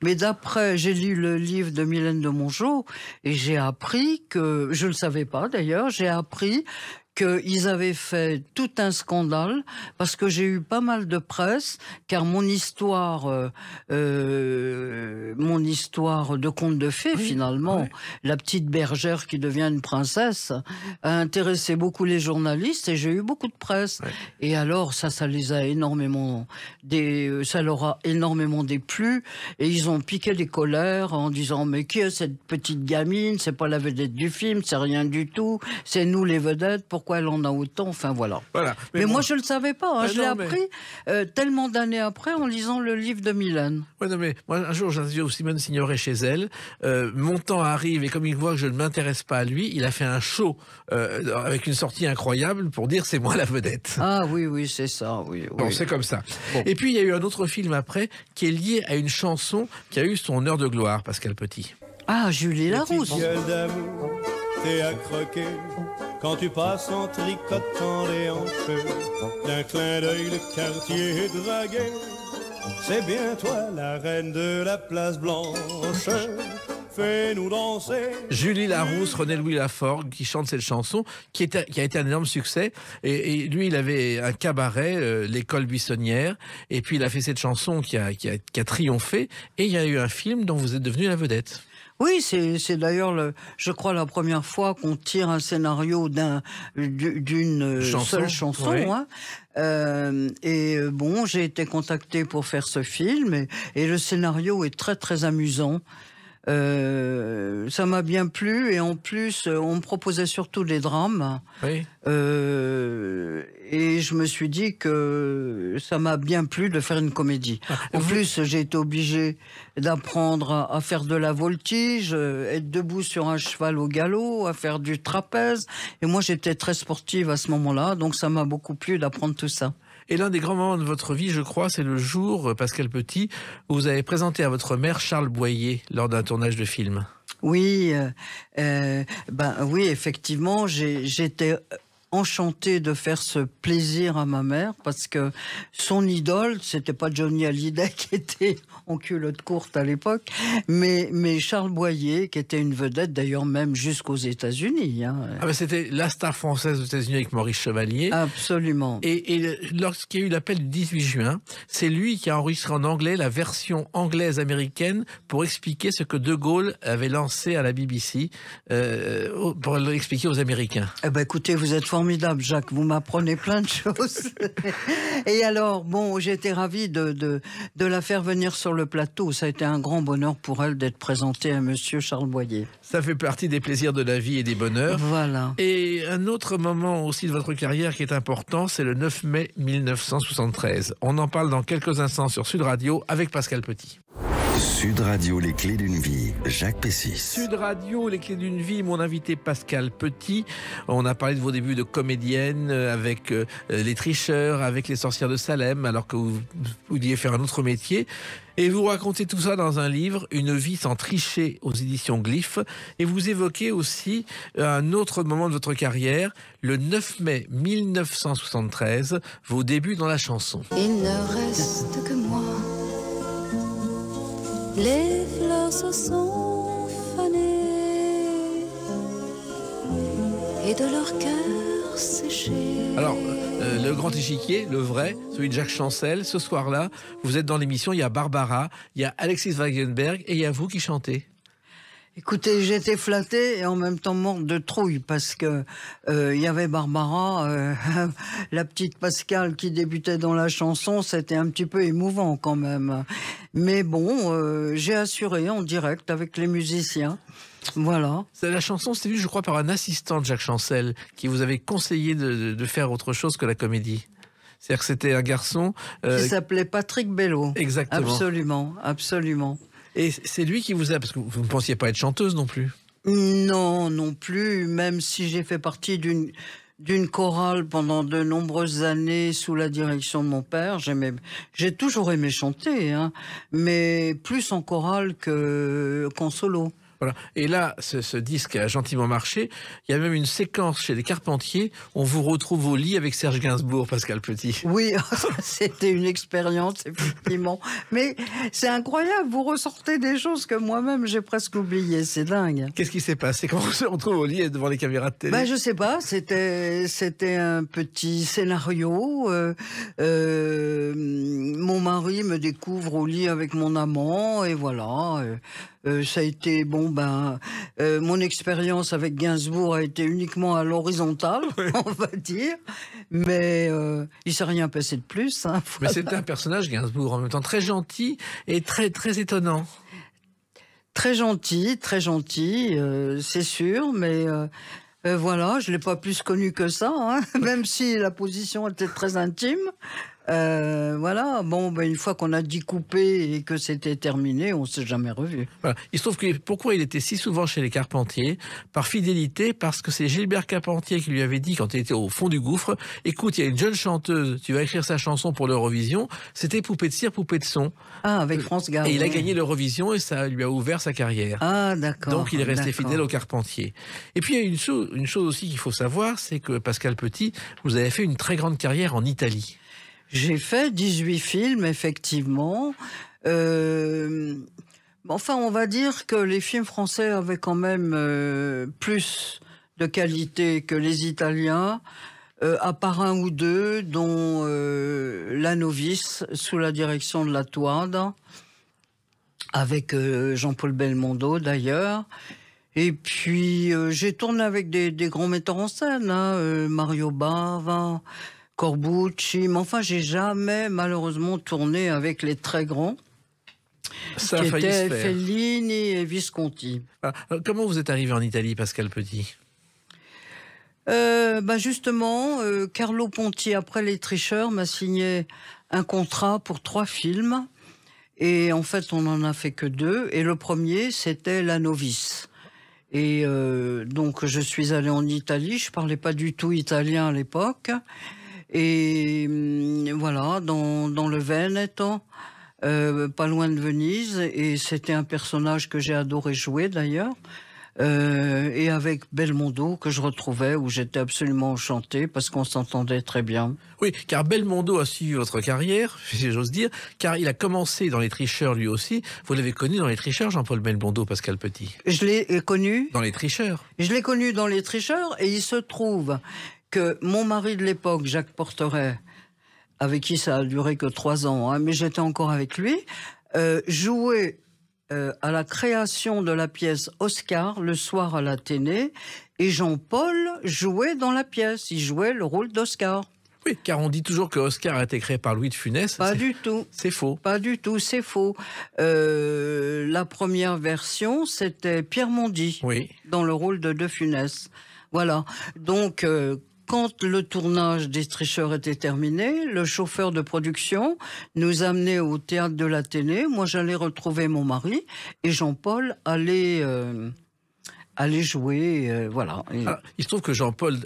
[SPEAKER 2] Mais d'après, j'ai lu le livre de Mylène de Mongeau et j'ai appris que, je ne le savais pas d'ailleurs, j'ai appris qu'ils avaient fait tout un scandale, parce que j'ai eu pas mal de presse, car mon histoire, euh, euh, mon histoire de conte de fées, finalement, la petite bergère qui devient une princesse, a intéressé beaucoup les journalistes et j'ai eu beaucoup de presse. Et alors, ça, ça les a énormément, des, euh, ça leur a énormément déplu et ils ont piqué les colères en disant, mais qui est cette petite gamine? C'est pas la vedette du film, c'est rien du tout, c'est nous les vedettes, pourquoi elle en a autant. Enfin voilà. voilà. Mais, moi je ne le
[SPEAKER 1] savais pas. Hein. Bah je l'ai appris euh, tellement d'années après en lisant le livre de Milan. mais moi un jour aussi Simone Signoret chez elle. Euh, mon temps arrive et comme il voit que je ne m'intéresse pas à lui, il a fait un show euh, avec une sortie incroyable pour dire c'est moi la vedette. Ah oui oui c'est ça Bon c'est comme ça. Et puis il y a eu un autre film après qui est lié à une chanson qui a eu son heure de gloire Pascal Petit.
[SPEAKER 2] Ah Julie Larousse.
[SPEAKER 1] Julie Larousse, René-Louis Laforgue, qui chante cette chanson, qui, a été un énorme succès. Et, lui, il avait un cabaret, euh, l'école buissonnière. Et puis, il a fait cette chanson qui a, qui a triomphé. Et il y a eu un film dont vous êtes devenu la vedette. Oui, c'est
[SPEAKER 2] d'ailleurs, je crois, la première fois qu'on tire un scénario d'une euh, seule chanson. Hein. Euh, et euh, bon, j'ai été contactée pour faire ce film et, le scénario est très très amusant. Euh, ça m'a bien plu et en plus, euh, on me proposait surtout des drames. Euh, et je me suis dit que ça m'a bien plu de faire une comédie. Ah, en plus, j'ai été obligée d'apprendre à faire de la voltige, être debout sur un cheval au galop, à faire du trapèze. Et moi, j'étais très sportive à ce moment-là,
[SPEAKER 1] donc ça m'a beaucoup plu d'apprendre tout ça. Et l'un des grands moments de votre vie, je crois, c'est le jour, euh, Pascal Petit, où vous avez présenté à votre mère Charles Boyer lors d'un tournage de film.
[SPEAKER 2] Oui, euh, euh, ben oui, effectivement, j'étais enchantée de faire ce plaisir à ma mère parce que son idole, c'était pas Johnny Hallyday qui était culotte courte à l'époque, mais, mais Charles Boyer, qui était une
[SPEAKER 1] vedette d'ailleurs même jusqu'aux États-Unis. Hein. Ah bah, c'était la star française aux États-Unis avec Maurice Chevalier. Absolument. Et, lorsqu'il y a eu l'appel du 18 juin, c'est lui qui a enregistré en anglais la version anglaise-américaine pour expliquer ce que De Gaulle avait lancé à la BBC euh, pour l'expliquer aux Américains.
[SPEAKER 2] Eh ben écoutez, vous êtes formidable, Jacques. Vous m'apprenez plein de choses. et alors, bon, j'étais ravi de, de la faire venir sur le plateau. Ça a été un grand bonheur pour elle d'être présentée à Monsieur Charles Boyer.
[SPEAKER 1] Ça fait partie des plaisirs de la vie et des bonheurs. Voilà. Et un autre moment aussi de votre carrière qui est important, c'est le 9 mai 1973. On en parle dans quelques instants sur Sud Radio avec Pascal Petit. Sud Radio, les clés d'une vie, Jacques Pessis. Sud Radio, les clés d'une vie, mon invité Pascal Petit. On a parlé de vos débuts de comédienne euh, avec euh, euh, les tricheurs, avec les sorcières de Salem, alors que vous vouliez faire un autre métier. Et vous racontez tout ça dans un livre, Une vie sans tricher aux éditions Glyph. Et vous évoquez aussi un autre moment de votre carrière, le 9 mai 1973, vos débuts dans la chanson.
[SPEAKER 2] Il ne reste que moi. Les fleurs se sont et de leur cœur
[SPEAKER 1] alors, euh, euh, le grand échiquier, le vrai, celui de Jacques Chancel, ce soir-là, vous êtes dans l'émission, il y a Barbara, il y a Alexis Weigenberg, et il y a vous qui chantez. Écoutez,
[SPEAKER 2] j'étais flattée et en même temps morte de trouille parce que euh, il y avait Barbara, la petite Pascal qui débutait dans la chanson, c'était un petit peu émouvant quand même. Mais bon, j'ai assuré en direct avec les musiciens.
[SPEAKER 1] Voilà. La chanson C'est vue, je crois, par un assistant de Jacques Chancel qui vous avait conseillé de, faire autre chose que la comédie. C'est-à-dire que c'était un garçon. Euh, qui s'appelait Patrick Bello. Exactement. Absolument, absolument. Et c'est lui qui vous a. Parce que vous ne pensiez pas être chanteuse non plus
[SPEAKER 2] Non, non plus. Même si j'ai fait partie d'une chorale pendant de nombreuses années sous la direction de mon père. j'ai toujours aimé chanter,
[SPEAKER 1] hein, mais plus en chorale
[SPEAKER 2] que
[SPEAKER 1] qu'en solo. Et là, ce, disque a gentiment marché. Il y a même une séquence chez les Carpentiers. On vous retrouve au lit avec Serge Gainsbourg, Pascal Petit. Oui, oh, c'était une expérience, effectivement.
[SPEAKER 2] Mais c'est incroyable. Vous ressortez des choses que moi-même, j'ai presque oubliées. C'est dingue.
[SPEAKER 1] Qu'est-ce qui s'est passé quand on se retrouve au lit devant les caméras de télé ben, Je
[SPEAKER 2] sais pas. C'était, c'était un petit scénario. Euh, euh, mon mari me découvre au lit avec mon amant. Et voilà. Euh, euh, ça a été bon ben euh, mon expérience avec Gainsbourg a été uniquement à l'horizontale, on va dire, mais il euh, il s'est rien passé de plus. Hein, mais c'était un
[SPEAKER 1] personnage Gainsbourg en même temps très gentil et très très étonnant.
[SPEAKER 2] Très gentil, très gentil, c'est sûr, mais voilà, je l'ai pas plus connu que ça, hein, même si la position était très intime. Euh, voilà, bon, ben, une fois qu'on a dit
[SPEAKER 1] couper et que c'était terminé, on ne s'est jamais revu. Il se trouve que pourquoi il était si souvent chez les Carpentiers Par fidélité, parce que c'est Gilbert Carpentier qui lui avait dit quand il était au fond du gouffre Écoute, il y a une jeune chanteuse, tu vas écrire sa chanson pour l'Eurovision. C'était Poupée de cire, Poupée de son.
[SPEAKER 2] Ah, avec euh, France gare Et il a gagné
[SPEAKER 1] l'Eurovision et ça lui a ouvert sa carrière. Ah, d'accord. Donc il est resté fidèle aux Carpentiers. Et puis il y a une chose aussi qu'il faut savoir c'est que Pascal Petit, vous avez fait une très grande carrière en Italie. J'ai fait 18 films, effectivement.
[SPEAKER 2] Euh, enfin, on va dire que les films français avaient quand même euh, plus de qualité que les Italiens, euh, à part un ou deux, dont euh, La Novice, sous la direction de la Toide, avec Jean-Paul Belmondo d'ailleurs. Et puis, j'ai tourné avec des, grands metteurs en scène, hein, Mario Bava. Corbucci, mais enfin, j'ai jamais malheureusement tourné avec les très grands.
[SPEAKER 1] Ça qui étaient Fellini et Visconti. Ah, euh, comment vous êtes arrivé en Italie, Pascal Petit euh, bah, justement, euh,
[SPEAKER 2] Carlo Ponti, après Les Tricheurs, m'a signé un contrat pour trois films. Et en fait, on n'en a fait que deux. Et le premier, c'était La Novice. Et donc, je suis allé en Italie. Je parlais pas du tout italien à l'époque. Et hum, voilà, dans, le Veneto, euh, pas loin de Venise. Et c'était un personnage que j'ai adoré jouer d'ailleurs. Euh, et avec Belmondo que je retrouvais où j'étais absolument enchantée, parce qu'on s'entendait
[SPEAKER 1] très bien. Oui, car Belmondo a suivi votre carrière, si j'ose dire, car il a commencé dans les tricheurs lui aussi. Vous l'avez connu dans les tricheurs, Jean-Paul Belmondo, Pascal Petit Je l'ai
[SPEAKER 2] euh, connu
[SPEAKER 1] Dans les tricheurs. Je l'ai connu dans les tricheurs et il se trouve que mon mari de
[SPEAKER 2] l'époque, Jacques Porteret, avec qui ça a duré que trois ans, hein, mais j'étais encore avec lui, euh, jouait euh, à la création de la pièce Oscar le soir à l'Athénée, et Jean-Paul jouait dans la pièce, il jouait le rôle d'Oscar. Oui, car on dit toujours que Oscar a été créé par Louis de Funès. Pas du tout. C'est faux. Pas du tout, c'est faux. Euh, la première version, c'était Pierre Mondy dans le rôle de de Funès. Voilà. Donc, quand le tournage des Tricheurs était terminé, le chauffeur de production nous amenait au théâtre de l'Athénée. Moi, j'allais retrouver mon mari et Jean-Paul allait. Euh,
[SPEAKER 1] jouer, euh, voilà. Ah, il se trouve que Jean-Paul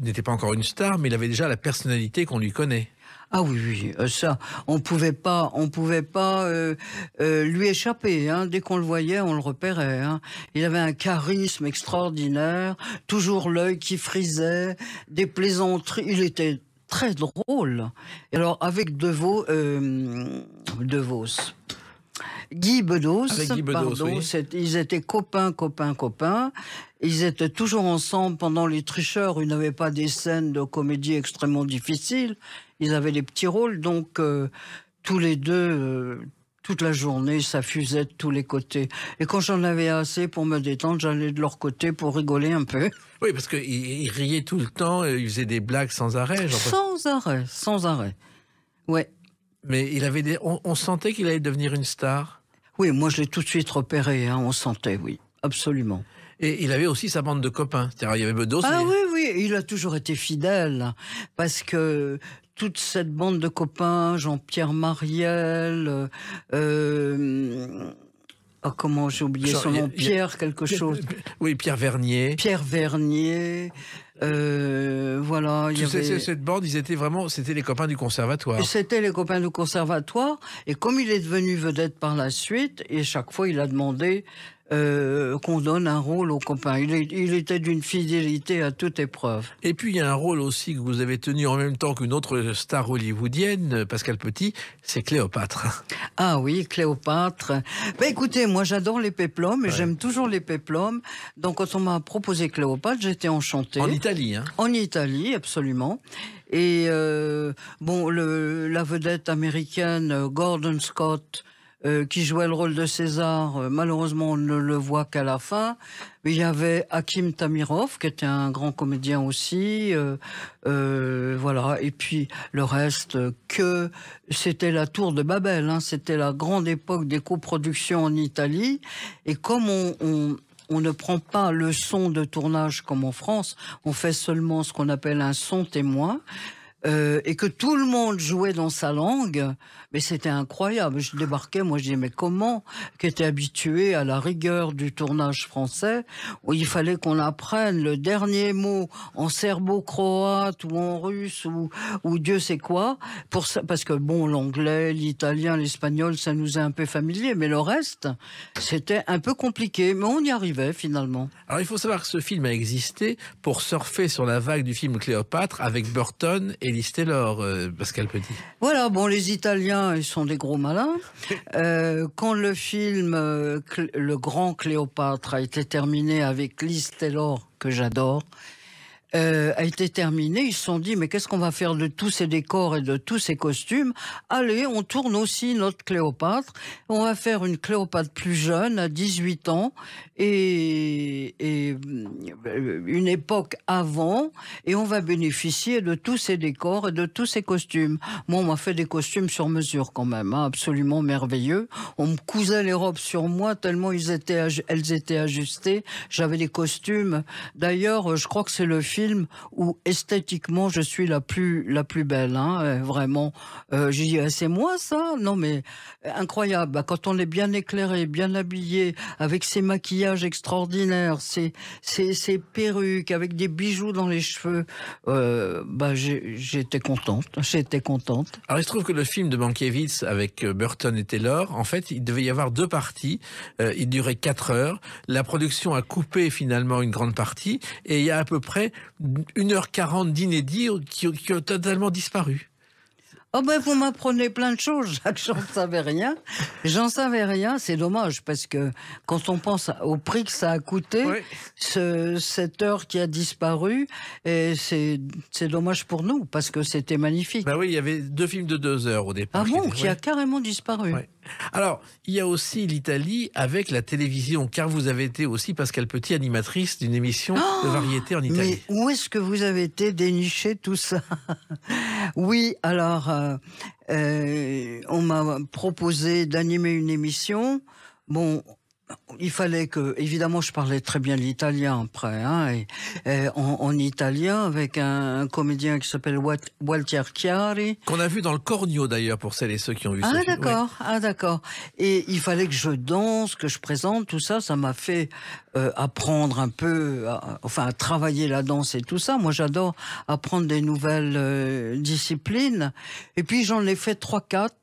[SPEAKER 1] n'était pas encore une star, mais il avait déjà la personnalité qu'on lui connaît. Ah oui, euh, ça, on pouvait pas, on pouvait
[SPEAKER 2] pas euh, euh, lui échapper. Hein. Dès qu'on le voyait, on le repérait. Hein. Il avait un charisme extraordinaire, toujours l'œil qui frisait, des plaisanteries. Il était très drôle. alors avec De euh, Devos. Guy Bedos, Guy Bedos pardon, ils étaient copains, copains, copains. Ils étaient toujours ensemble pendant les tricheurs. Ils n'avaient pas des scènes de comédie extrêmement difficiles. Ils avaient les petits rôles, donc euh, tous les deux, euh, toute la journée, ça fusait de tous les côtés. Et quand j'en avais assez pour me détendre, j'allais
[SPEAKER 1] de leur côté pour rigoler un peu. Oui, parce qu'ils riaient tout le temps, ils faisaient des blagues sans arrêt. Genre...
[SPEAKER 2] Sans arrêt, sans arrêt. Ouais. Mais
[SPEAKER 1] il avait des... on, sentait qu'il allait devenir une star. Oui, moi je l'ai tout de suite repéré, hein, on sentait, oui, absolument. Et il avait aussi sa bande de copains. Il y avait Bedos. Ah oui, oui, il a toujours été fidèle.
[SPEAKER 2] Parce que toute cette bande de copains, Jean-Pierre Mariel, euh, euh oh, comment j'ai oublié son nom, Pierre quelque chose. Oui, Pierre Vernier. Pierre Vernier. Euh, voilà. Cette
[SPEAKER 1] bande, ils étaient vraiment, c'était les copains du conservatoire.
[SPEAKER 2] C'était les copains du conservatoire. Et comme il est devenu vedette par la suite, et chaque fois il a demandé euh, qu'on donne un rôle
[SPEAKER 1] au copains. Il, était d'une fidélité à toute épreuve. Et puis il y a un rôle aussi que vous avez tenu en même temps qu'une autre star hollywoodienne, Pascal Petit, c'est Cléopâtre.
[SPEAKER 2] Ah oui, Cléopâtre. Bah, écoutez, moi j'adore les péplums et j'aime toujours les péplums. Donc quand on m'a proposé Cléopâtre, j'étais enchantée. En Italie, hein En Italie, absolument. Et euh, bon, le, la vedette américaine euh, Gordon Scott, euh, qui jouait le rôle de César. Euh, malheureusement, on ne le voit qu'à la fin. Mais il y avait Hakim Tamirov, qui était un grand comédien aussi. Euh, voilà. Et puis le reste, que c'était la tour de Babel. Hein. C'était la grande époque des coproductions en Italie. Et comme on ne prend pas le son de tournage comme en France, on fait seulement ce qu'on appelle un son témoin. Euh, et que tout le monde jouait dans sa langue, mais c'était incroyable. Je débarquais, moi je disais mais comment Qui était habitué à la rigueur du tournage français, où il fallait qu'on apprenne le dernier mot en serbo-croate ou en russe ou, ou Dieu sait quoi, pour ça, parce que bon, l'anglais, l'italien, l'espagnol, ça nous est un peu familier, mais le reste, c'était un peu compliqué,
[SPEAKER 1] mais on y arrivait finalement. Alors il faut savoir que ce film a existé pour surfer sur la vague du film Cléopâtre avec Burton et Lise Taylor, euh, Pascal Petit.
[SPEAKER 2] Voilà, bon, les Italiens, ils sont des gros malins. Euh, quand le film euh, Le Grand Cléopâtre a été terminé avec Lise Taylor, que j'adore, euh, a été terminée, ils se sont dit mais qu'est-ce qu'on va faire de tous ces décors et de tous ces costumes Allez, on tourne aussi notre Cléopâtre. On va faire une Cléopâtre plus jeune, à 18 ans, et, euh, une époque avant, et on va bénéficier de tous ces décors et de tous ces costumes. Moi, on m'a fait des costumes sur mesure quand même, hein, absolument merveilleux. On me cousait les robes sur moi tellement ils étaient, elles étaient ajustées. J'avais des costumes. D'ailleurs, je crois que c'est le film film où esthétiquement je suis la plus, la plus belle. Hein, euh, vraiment, euh, je dis, ah, c'est moi ça Non, mais euh, incroyable. Bah, quand on est bien éclairé, bien habillé, avec ses maquillages extraordinaires, ses, ses, perruques, avec des bijoux dans les cheveux, euh, bah, j'étais contente. J'étais contente.
[SPEAKER 1] Alors, il se trouve que le film de Mankiewicz avec euh, Burton et Taylor, en fait, il devait y avoir deux parties. il durait quatre heures. La production a coupé finalement une grande partie et il y a à peu près 1h40 d'inédits qui, qui ont totalement disparu.
[SPEAKER 2] Oh ben vous m'apprenez plein de choses, Jacques, j'en savais rien. J'en savais rien, c'est dommage, parce que quand on pense au prix que ça a coûté, cette heure qui a disparu, c'est dommage pour nous,
[SPEAKER 1] parce que c'était magnifique. Bah oui, il y avait deux films de deux heures au départ. Ah qui, a carrément disparu. Alors, il y a aussi l'Italie avec la télévision, car vous avez été aussi, Pascal Petit, animatrice d'une émission de oh variété en Italie.
[SPEAKER 2] Mais où est-ce que vous avez été déniché tout ça Oui, alors, euh, euh, on m'a proposé d'animer une émission. Bon, il fallait que, évidemment, je parlais très bien l'italien après, hein, et, en, italien avec un, comédien qui s'appelle Walter Chiari.
[SPEAKER 1] Qu'on a vu dans le Cornio d'ailleurs pour celles et ceux qui ont
[SPEAKER 2] vu ah, d'accord, Ah d'accord. Et il fallait que je danse, que je présente tout ça. Ça m'a fait euh, apprendre un peu, euh, enfin, travailler la danse et tout ça. Moi, j'adore apprendre des nouvelles euh, disciplines. Et puis j'en ai fait trois, quatre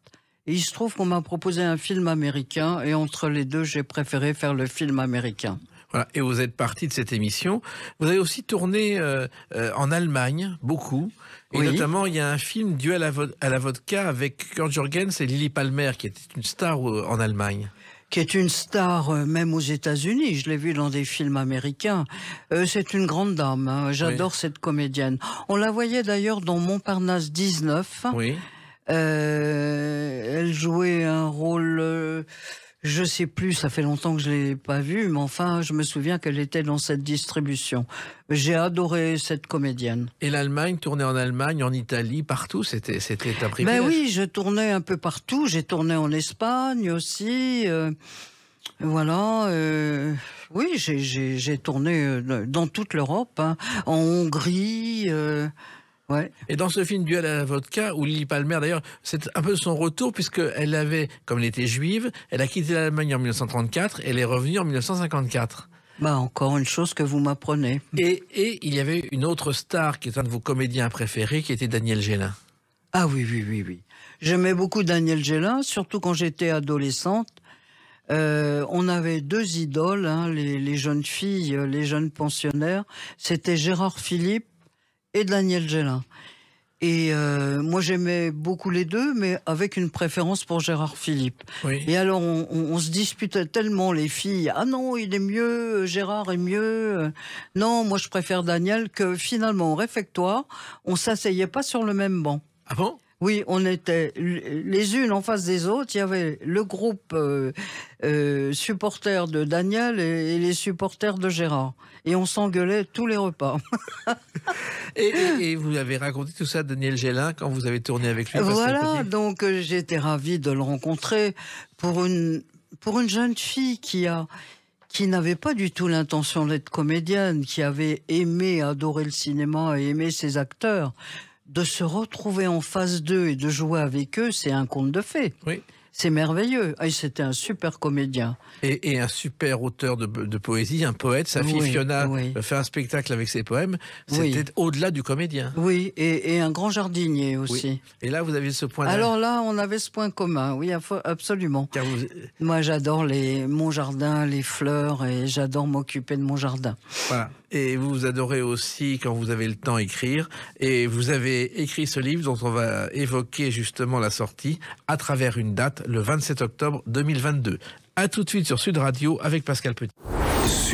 [SPEAKER 2] il se trouve qu'on m'a proposé
[SPEAKER 1] un film américain et entre les deux, j'ai préféré faire le film américain. Voilà, et vous êtes parti de cette émission. Vous avez aussi tourné euh, euh, en Allemagne, beaucoup. Et notamment, il y a un film Duel à, la vodka avec Kurt Jürgens et Lily Palmer, qui était une star euh, en Allemagne
[SPEAKER 2] qui est une star même aux États-Unis. Je l'ai vu dans des films américains. c'est une grande dame. Hein. J'adore cette comédienne. On la voyait d'ailleurs dans Montparnasse 19. Oui. Euh, elle jouait un rôle, euh, je sais plus, ça fait longtemps que je l'ai pas vue, mais enfin, je me souviens qu'elle était
[SPEAKER 1] dans cette distribution. J'ai adoré cette comédienne. Et l'Allemagne, tournait en Allemagne, en Italie, partout, c'était c'était un ben privilège. Ben oui,
[SPEAKER 2] je tournais un peu partout. J'ai tourné en Espagne aussi. Euh, voilà, oui, j'ai
[SPEAKER 1] tourné dans toute l'Europe, hein, en Hongrie. Et dans ce film Duel à la vodka, où Lily Palmer, d'ailleurs, c'est un peu son retour, puisqu'elle avait, comme elle était juive, elle a quitté l'Allemagne en 1934, elle est revenue en 1954. Bah, encore une chose que vous m'apprenez. Et, il y avait une autre star qui est un de vos comédiens préférés, qui était Daniel Gélin.
[SPEAKER 2] Ah oui, oui, oui, oui. J'aimais beaucoup Daniel Gélin, surtout quand j'étais adolescente. Euh, on avait deux idoles, hein, les jeunes filles, euh, les jeunes pensionnaires. C'était Gérard Philippe et de Gélin. Et euh, moi, j'aimais beaucoup les deux, mais avec une préférence pour Gérard Philippe. Et alors, on, se disputait tellement, les filles. Ah non, il est mieux, Gérard est mieux. Non, moi, je préfère Daniel, que finalement, au réfectoire, on s'asseyait pas sur le même banc. Ah bon oui, on était les unes en face des autres. Il y avait le groupe euh, euh, supporter de Daniel et, les supporters de Gérard. Et on s'engueulait
[SPEAKER 1] tous les repas. et, vous avez raconté tout ça à Daniel Gélin quand vous avez tourné avec lui Voilà,
[SPEAKER 2] donc euh, j'étais ravie de le rencontrer pour une, pour une jeune fille qui qui n'avait pas du tout l'intention d'être comédienne, qui avait aimé, adoré le cinéma et aimé ses acteurs de se retrouver en face d'eux et de jouer avec eux, c'est un conte de fées. C'est merveilleux. Ah, c'était un super comédien.
[SPEAKER 1] Et, un super auteur de, poésie, un poète. Sa fille Fiona euh, fait un spectacle avec ses poèmes. C'était au-delà du comédien. Oui, et, un grand jardinier aussi. Et là, vous avez ce point Alors
[SPEAKER 2] là, on avait ce point commun, oui, absolument. Moi, j'adore les, mon jardin, les fleurs, et j'adore m'occuper de mon jardin.
[SPEAKER 1] Et vous adorez aussi, quand vous avez le temps, écrire. Et vous avez écrit ce livre dont on va évoquer justement la sortie à travers une date le 27 octobre 2022. A tout de suite sur Sud Radio avec Pascal Petit.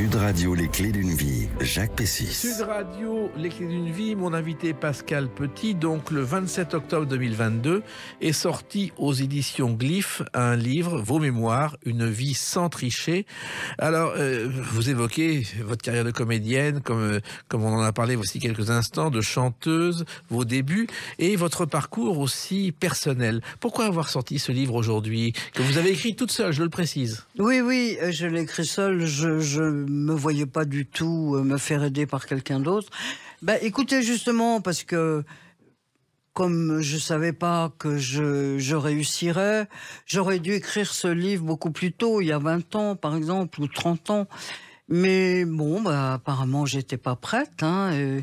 [SPEAKER 1] Sud Radio, les clés d'une vie, Jacques Pessis. Sud Radio, les clés d'une vie, mon invité Pascal Petit, donc le 27 octobre 2022, est sorti aux éditions Glyph un livre, Vos mémoires, une vie sans tricher. Alors, euh, vous évoquez votre carrière de comédienne, comme, euh, comme on en a parlé voici quelques instants, de chanteuse, vos débuts et votre parcours aussi personnel. Pourquoi avoir sorti ce livre aujourd'hui, que vous avez écrit toute seule, je le précise
[SPEAKER 2] Oui, oui, euh, je l'ai écrit seule, je, je me voyait pas du tout euh, me faire aider par quelqu'un d'autre. Ben, écoutez, justement, parce que comme je savais pas que je, réussirais, j'aurais dû écrire ce livre beaucoup plus tôt, il y a 20 ans, par exemple, ou 30 ans. Mais bon, bah, apparemment, j'étais pas prête. Hein,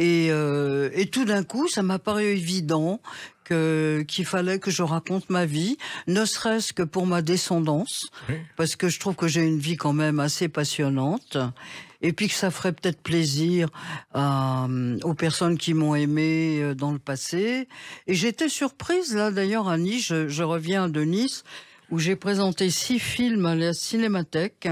[SPEAKER 2] euh, et, tout d'un coup, ça m'a paru évident qu'il fallait que je raconte ma vie, ne serait-ce que pour ma descendance, parce que je trouve que j'ai une vie quand même assez passionnante, et puis que ça ferait peut-être plaisir euh, aux personnes qui m'ont aimé euh, dans le passé. Et j'étais surprise là d'ailleurs à Nice, je, reviens de Nice où j'ai présenté six films à la Cinémathèque.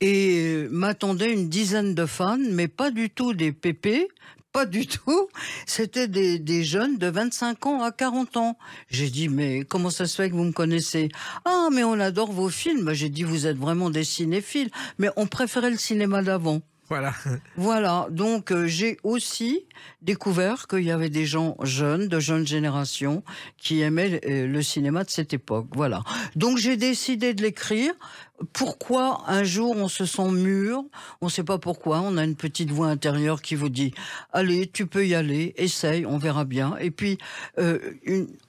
[SPEAKER 2] Et euh, m'attendait une dizaine de fans, mais pas du tout des pépés, pas du tout. C'était des, jeunes de 25 ans à 40 ans. J'ai dit, mais comment ça se fait que vous me connaissez Ah, mais on adore vos films. J'ai dit, vous êtes vraiment des cinéphiles. Mais on préférait le cinéma d'avant. Voilà. Voilà. Donc euh, j'ai aussi découvert qu'il y avait des gens jeunes, de jeunes générations, qui aimaient euh, le cinéma de cette époque. Voilà. Donc j'ai décidé de l'écrire pourquoi un jour on se sent mûr, on ne sait pas pourquoi, on a une petite voix intérieure qui vous dit allez, tu peux y aller, essaye, on verra bien. Et puis euh,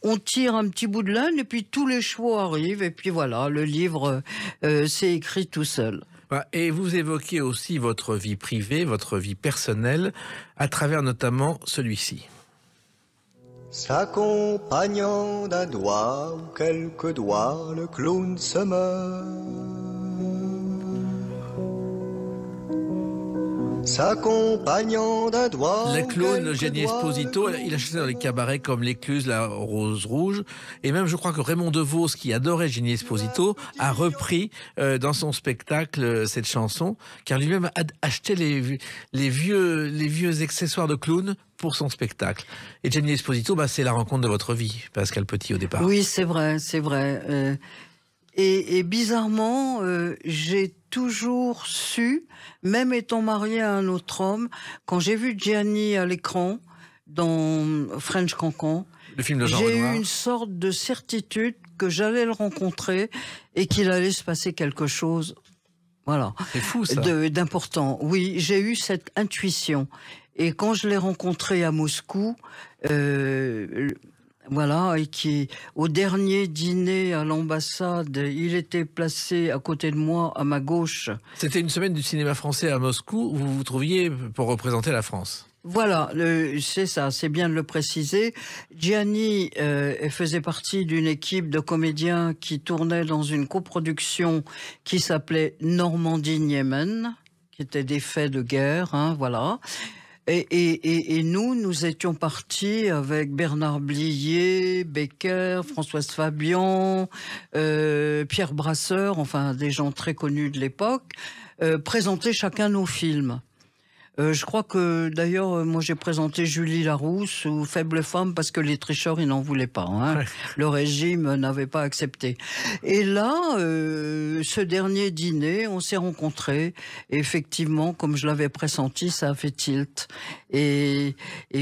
[SPEAKER 2] on tire un petit bout de laine et puis tous les chevaux
[SPEAKER 1] arrivent et puis voilà, le livre euh, s'est écrit tout seul. Et vous évoquez aussi votre vie privée, votre vie personnelle, à travers notamment celui-ci.
[SPEAKER 2] S'accompagnant d'un doigt ou quelques doigts, le clown se meurt. s'accompagnant d'un doigt. Le clown, Jenny Esposito, il
[SPEAKER 1] a dans les cabarets comme l'écluse, la rose rouge. Et même, je crois que Raymond DeVos, qui adorait Jenny Esposito, a repris euh, dans son spectacle euh, cette chanson, car lui-même a acheté les, vieux, accessoires de clown pour son spectacle. Et Jenny Esposito, bah, c'est la rencontre de votre vie, Pascal Petit, au départ.
[SPEAKER 2] Oui, c'est vrai, c'est vrai. Euh, et, bizarrement, j'ai toujours su, même étant mariée à un autre homme, quand j'ai vu Gianni à l'écran dans French Cancan, j'ai eu une sorte de certitude que j'allais le rencontrer et qu'il allait se passer quelque chose. Voilà. C'est fou ça. D'important. Oui, j'ai eu cette intuition. Et quand je l'ai rencontré à Moscou, euh, voilà, et qui, au dernier dîner à l'ambassade, il était placé à côté de moi, à ma gauche.
[SPEAKER 1] C'était une semaine du cinéma français à Moscou, où vous vous trouviez pour représenter la France
[SPEAKER 2] voilà, c'est ça, c'est bien de le préciser. Gianni euh, faisait partie d'une équipe de comédiens qui tournait dans une coproduction qui s'appelait Normandie-Niemen, qui était des faits de guerre, hein, voilà. Et, nous, nous étions partis avec Bernard Blier, Becker, Françoise Fabian, euh, Pierre Brasseur, enfin des gens très connus de l'époque, euh, présenter chacun nos films. Euh, je crois que d'ailleurs, euh, moi j'ai présenté Julie Larousse ou Faible Femme parce que les tricheurs, ils n'en voulaient pas. Hein. Le régime n'avait pas accepté. Et là, euh, ce dernier dîner, on s'est rencontrés. effectivement, comme je l'avais pressenti, ça a fait tilt. Et,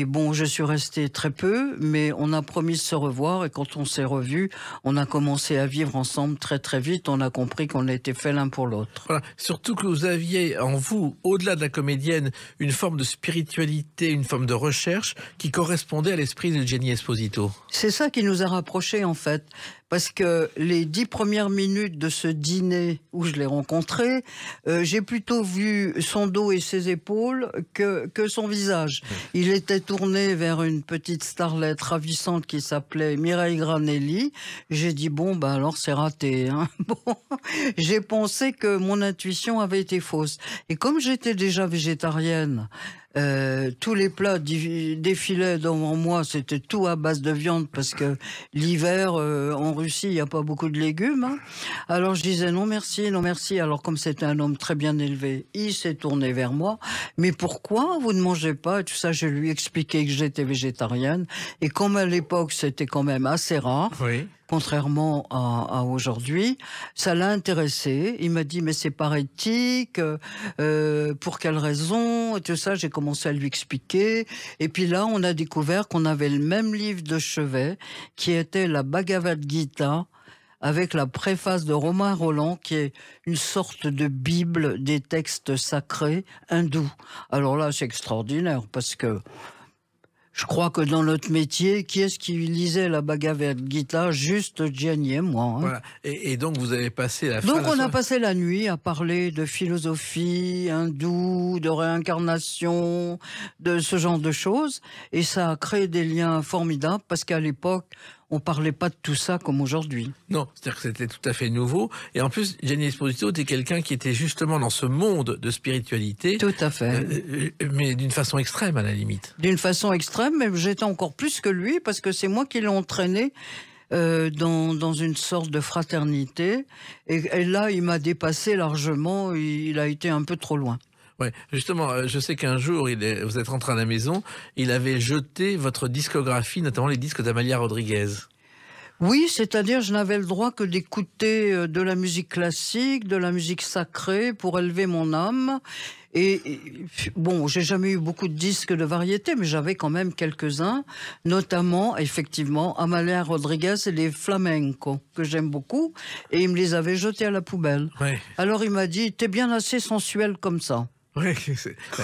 [SPEAKER 2] bon, je suis restée très peu, mais on a promis de se revoir. Et quand on s'est revus, on a commencé à vivre ensemble très très vite. On a compris qu'on était fait l'un pour l'autre.
[SPEAKER 1] Surtout que vous aviez en vous, au-delà de la comédienne, une forme de spiritualité, une forme de recherche qui correspondait à l'esprit de génie Esposito.
[SPEAKER 2] C'est ça qui nous a rapprochés en fait parce que les dix premières minutes de ce dîner où je l'ai rencontré, euh, j'ai plutôt vu son dos et ses épaules que, que son visage. Il était tourné vers une petite starlette ravissante qui s'appelait Mireille Granelli. J'ai dit, bon, bah alors c'est raté. Hein bon, j'ai pensé que mon intuition avait été fausse. Et comme j'étais déjà végétarienne, euh, tous les plats défilaient devant moi, c'était tout à base de viande parce que l'hiver euh, en Russie il n'y a pas beaucoup de légumes. Hein. Alors je disais non merci, non merci. Alors comme c'était un homme très bien élevé, il s'est tourné vers moi. Mais pourquoi vous ne mangez pas et Tout ça, je lui expliquais que j'étais végétarienne et comme à l'époque c'était quand même assez rare. Oui contrairement à, aujourd'hui. Ça l'a intéressé. Il m'a dit mais c'est par éthique, euh, pour quelle raison et tout ça. J'ai commencé à lui expliquer. Et puis là, on a découvert qu'on avait le même livre de chevet qui était la Bhagavad Gita avec la préface de Romain Roland, qui est une sorte de Bible des textes sacrés hindous. Alors là, c'est extraordinaire parce que je crois que dans notre métier, qui est-ce qui lisait la Bhagavad Gita Juste Gianni et moi. Hein.
[SPEAKER 1] Et, donc vous avez passé la Donc on a
[SPEAKER 2] passé la nuit à parler de philosophie hindoue, de réincarnation, de ce genre de choses. Et ça a créé des liens formidables parce qu'à l'époque, on parlait pas de tout ça comme aujourd'hui.
[SPEAKER 1] Non, c'est-à-dire que c'était tout à fait nouveau. Et en plus, Gianni Esposito était quelqu'un qui était justement dans ce monde de spiritualité. Tout à fait. Euh, euh, mais d'une façon extrême, à la limite.
[SPEAKER 2] D'une façon extrême, mais j'étais encore plus que lui, parce que c'est moi qui l'ai entraîné. Euh, dans, une sorte de fraternité. Et, là, il m'a dépassé largement, il a été un peu trop
[SPEAKER 1] loin. Ouais, justement, euh, je sais qu'un jour, vous êtes rentré à la maison, il avait jeté votre discographie, notamment les disques d'Amalia Rodriguez.
[SPEAKER 2] Oui, c'est-à-dire je n'avais le droit que d'écouter euh, de la musique classique, de la musique sacrée pour élever mon âme. Et, bon, j'ai jamais eu beaucoup de disques de variété, mais j'avais quand même quelques-uns, notamment effectivement Amalia Rodriguez et les flamencos, que j'aime beaucoup, et il me les avait jetés à la poubelle. Alors il m'a dit "T'es bien assez sensuel comme
[SPEAKER 1] ça." J'ai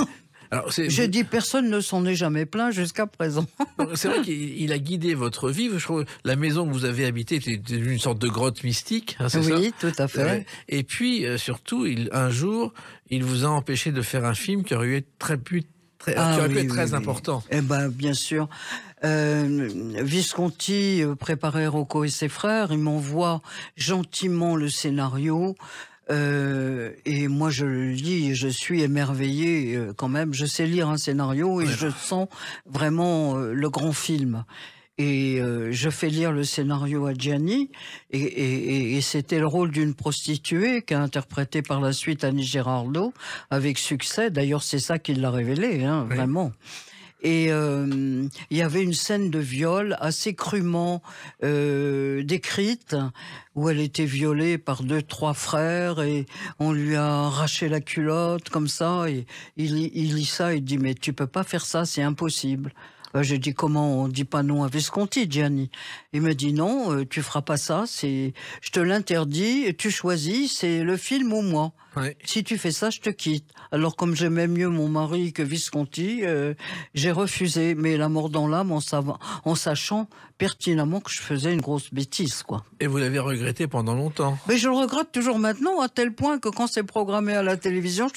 [SPEAKER 1] Alors,
[SPEAKER 2] je dis personne ne s'en est jamais plaint jusqu'à présent.
[SPEAKER 1] c'est vrai qu'il a guidé votre vie. la maison que vous avez habitée était une sorte de grotte mystique. Hein, oui, tout à fait. Et puis euh, surtout, il, un jour, il vous a empêché de faire un film qui aurait eu très pu très, ah être très important. Eh ben, bien sûr.
[SPEAKER 2] Euh, Visconti euh, préparait Rocco et ses frères. Il m'envoie gentiment le scénario. Euh, et moi, je le lis et je suis émerveillé euh, quand même. Je sais lire un scénario et je sens vraiment euh, le grand film. Et je fais lire le scénario à Gianni, et, c'était le rôle d'une prostituée qu'a interprété par la suite Annie Girardot avec succès. D'ailleurs, c'est ça qui l'a révélé, hein, vraiment. Et euh, il y avait une scène de viol assez crûment euh, décrite, où elle était violée par deux, trois frères, et on lui a arraché la culotte comme ça, et il, lit ça et dit, mais tu peux pas faire ça, c'est impossible. J'ai dit comment on dit pas non à Visconti, Gianni. Il me dit non, euh, tu feras pas ça. C'est, je te l'interdis. Tu choisis. C'est le film ou moi. Si tu fais ça, je te quitte. Alors comme j'aimais mieux mon mari que Visconti, euh, j'ai refusé, mais la mort dans l'âme en, sachant pertinemment que je faisais une grosse bêtise. quoi.
[SPEAKER 1] Et vous l'avez regretté pendant longtemps Mais je
[SPEAKER 2] le regrette toujours maintenant, à tel point que quand c'est programmé à la télévision,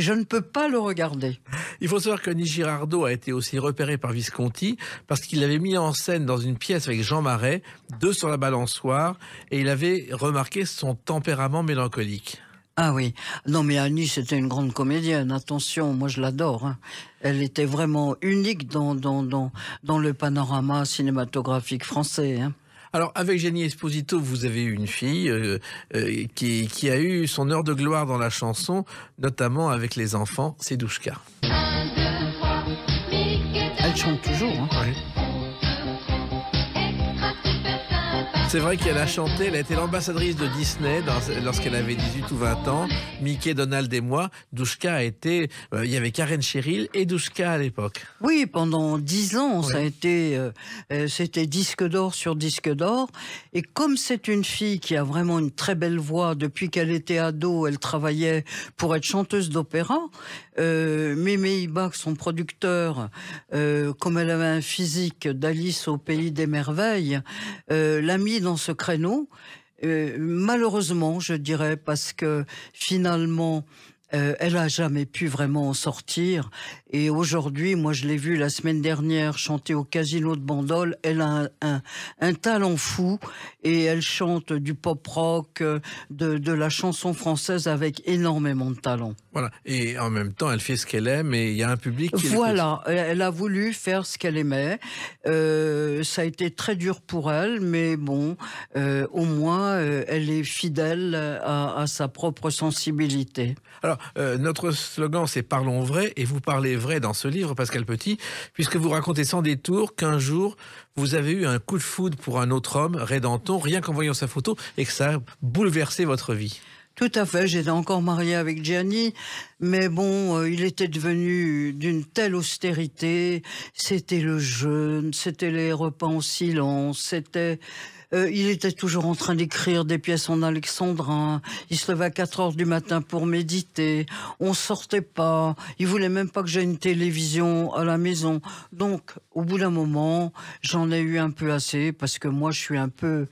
[SPEAKER 1] je, ne peux pas le regarder. Il faut savoir que Nigirardo a été aussi repéré par Visconti parce qu'il l'avait mis en scène dans une pièce avec Jean Marais, deux sur la balançoire, et il avait remarqué son tempérament mélancolique.
[SPEAKER 2] Ah oui. Non, mais Annie, c'était une grande comédienne. Attention, moi je l'adore. Hein. Elle était vraiment unique dans, dans, le panorama cinématographique français. Hein.
[SPEAKER 1] Alors, avec Jenny Esposito, vous avez eu une fille euh, euh, qui, a eu son heure de gloire dans la chanson, notamment avec les enfants, c'est Douchka.
[SPEAKER 2] Elle
[SPEAKER 1] chante toujours. Hein. C'est vrai qu'elle a chanté, elle a été l'ambassadrice de Disney lorsqu'elle avait 18 ou 20 ans. Mickey, Donald et moi, Douchka a été. Euh, il y avait Karen Cheryl et Douchka à l'époque. Oui, pendant 10 ans,
[SPEAKER 2] ça a été. Euh, euh, c'était disque d'or sur disque d'or. Et comme c'est une fille qui a vraiment une très belle voix, depuis qu'elle était ado, elle travaillait pour être chanteuse d'opéra. Euh, Mémé son producteur, comme elle avait un physique d'Alice au pays des merveilles, euh, l'a mis dans ce créneau, euh, malheureusement, je dirais, parce que finalement, euh, elle a jamais pu vraiment en sortir. Et aujourd'hui, moi, je l'ai vue la semaine dernière chanter au Casino de Bandol. Elle a un, talent fou et elle chante du pop rock, euh, de la chanson française avec énormément de talent.
[SPEAKER 1] Voilà. Et en même temps, elle fait ce qu'elle aime et il y a un public qui. Voilà.
[SPEAKER 2] Elle a voulu faire ce qu'elle aimait. Euh, ça a été très dur pour elle, mais bon, euh, au moins,
[SPEAKER 1] euh, elle est fidèle à, sa propre sensibilité. Alors, notre slogan, c'est Parlons vrai et vous parlez vrai dans ce livre, Pascal Petit, puisque vous racontez sans détour qu'un jour, vous avez eu un coup de foudre pour un autre homme, Danton, rien qu'en voyant sa photo et que ça a bouleversé votre vie.
[SPEAKER 2] Tout à fait, j'étais encore mariée avec Gianni, mais bon, euh, il était devenu d'une telle austérité, c'était le jeûne, c'était les repas en silence, c'était... Euh, il était toujours en train d'écrire des pièces en alexandrin. Il se levait à 4 heures du matin pour méditer. On sortait pas. Il voulait même pas que j'aie une télévision à la maison. Donc, au bout d'un moment, j'en ai eu un peu assez parce que moi, je suis un peu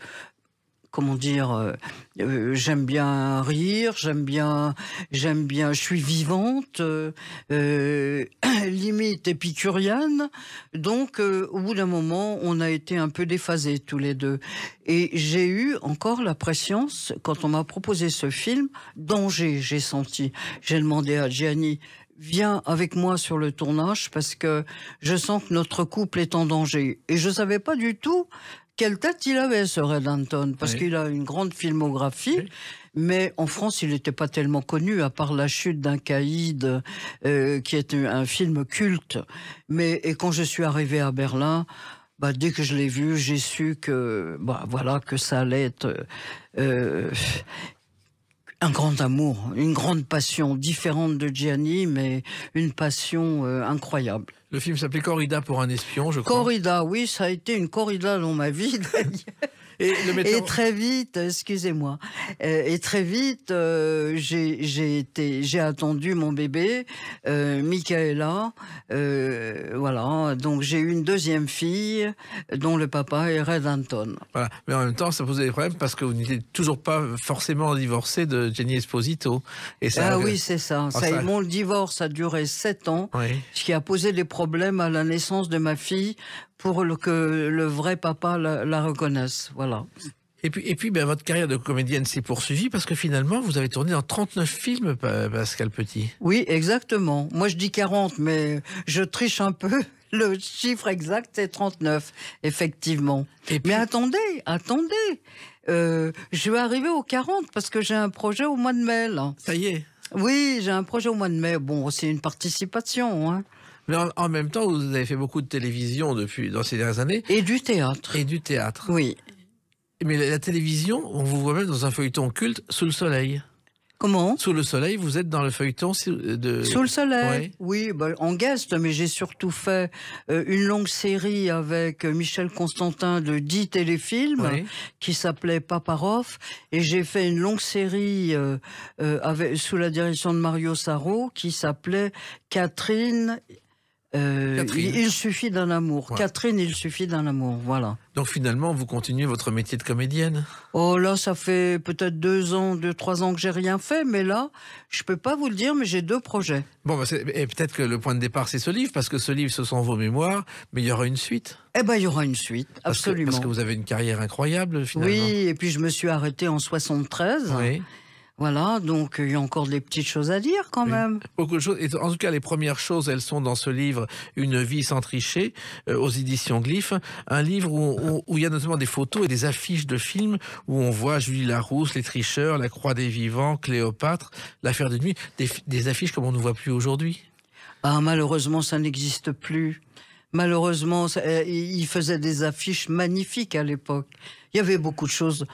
[SPEAKER 2] comment dire, euh, euh, j'aime bien rire, j'aime bien, j'aime bien, je suis vivante, euh, limite épicurienne. Donc, au bout d'un moment, on a été un peu déphasés tous les deux. Et j'ai eu encore la pression, quand on m'a proposé ce film, danger. J'ai senti. J'ai demandé à Gianni viens avec moi sur le tournage parce que je sens que notre couple est en danger. Et je savais pas du tout quelle tête il avait, ce Red Anton, parce qu'il a une grande filmographie. Mais en France, il n'était pas tellement connu, à part La chute d'un caïd, euh, qui est un film culte. Mais et quand je suis arrivé à Berlin, bah, dès que je l'ai vu, j'ai su que bah, voilà que ça allait être euh, euh, un grand amour, une grande passion, différente de Gianni, mais une passion euh, incroyable.
[SPEAKER 1] Le film s'appelait Corrida pour un espion,
[SPEAKER 2] je crois. Corrida, oui, ça a été une corrida dans ma vie. Euh, et, très vite, excusez-moi, et très vite, j'ai attendu mon bébé, euh, Michaela, euh, voilà. Donc j'ai eu une deuxième
[SPEAKER 1] fille dont le papa est Red Anton. Voilà. Mais en même temps, ça posait des problèmes parce que vous n'étiez toujours pas forcément divorcé de Jenny Esposito. Et ça, ah oui, c'est ça. Ah, mon
[SPEAKER 2] divorce a duré sept ans, ce qui a posé des problèmes à la naissance de ma fille pour que le vrai papa la, reconnaisse. Voilà.
[SPEAKER 1] Et puis, et puis ben, votre carrière de comédienne s'est poursuivie parce que finalement, vous avez tourné dans 39 films, Pascal Petit.
[SPEAKER 2] Oui, exactement. Moi, je dis 40, mais je triche un peu. Le chiffre exact, c'est 39, effectivement. Mais attendez, attendez. Euh, je vais arriver aux 40 parce que j'ai un projet au mois de mai, Ça y est. Oui, j'ai un projet au mois de
[SPEAKER 1] mai. Bon, c'est une participation. Hein. Mais en, même temps, vous avez fait beaucoup de télévision depuis, dans ces dernières années. Et du théâtre. Et du théâtre. Oui. Mais la, télévision, on vous voit même dans un feuilleton culte, Sous le soleil. Comment Sous le soleil, vous êtes dans le feuilleton de... Sous le soleil,
[SPEAKER 2] oui, bah, en guest, mais j'ai surtout fait euh, une longue série avec euh, Michel Constantin de 10 téléfilms qui s'appelait Paparoff. et j'ai fait une longue série euh, avec, sous la direction de Mario Sarro qui s'appelait Catherine euh, il, suffit d'un amour. Catherine, il suffit d'un amour,
[SPEAKER 1] voilà. Donc finalement, vous continuez votre métier de comédienne Oh là, ça
[SPEAKER 2] fait peut-être deux ans, deux, trois ans que j'ai rien fait, mais là, je peux pas vous le dire, mais j'ai deux projets.
[SPEAKER 1] Bon, bah, et peut-être que le point de départ, c'est ce livre, parce que ce livre, ce sont vos mémoires, mais il y aura une suite Eh bien, il y aura une suite, absolument. Parce que, vous avez une carrière incroyable, finalement. Oui, et puis je me suis arrêtée
[SPEAKER 2] en 73. Oui. Voilà, donc il y a encore des petites choses à dire quand même.
[SPEAKER 1] Beaucoup de choses. en tout cas, les premières choses, elles sont dans ce livre Une vie sans tricher euh, aux éditions Glyph, un livre où, il y a notamment des photos et des affiches de films où on voit Julie Larousse, Les Tricheurs, La Croix des Vivants, Cléopâtre, L'affaire de nuit, des, des affiches comme on ne voit plus aujourd'hui. Ah, malheureusement, ça n'existe plus. Malheureusement, euh,
[SPEAKER 2] il faisait des affiches magnifiques à l'époque. Il y avait beaucoup de choses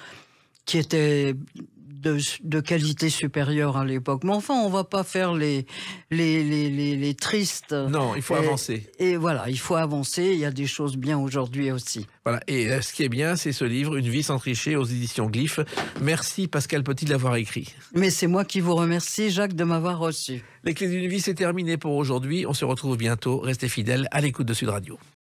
[SPEAKER 2] qui étaient de, qualité supérieure à l'époque. Mais enfin, on va pas faire les, les, les, les, tristes. Non, il faut avancer. Et voilà, il faut avancer. Il y a des choses
[SPEAKER 1] bien aujourd'hui aussi. Voilà. Et euh, ce qui est bien, c'est ce livre, Une vie sans tricher, aux éditions glyphes Merci Pascal Petit de l'avoir écrit. Mais c'est moi qui vous remercie, Jacques, de m'avoir reçu. Les d'une vie, c'est terminé pour aujourd'hui. On se retrouve bientôt. Restez fidèles à l'écoute de Sud Radio.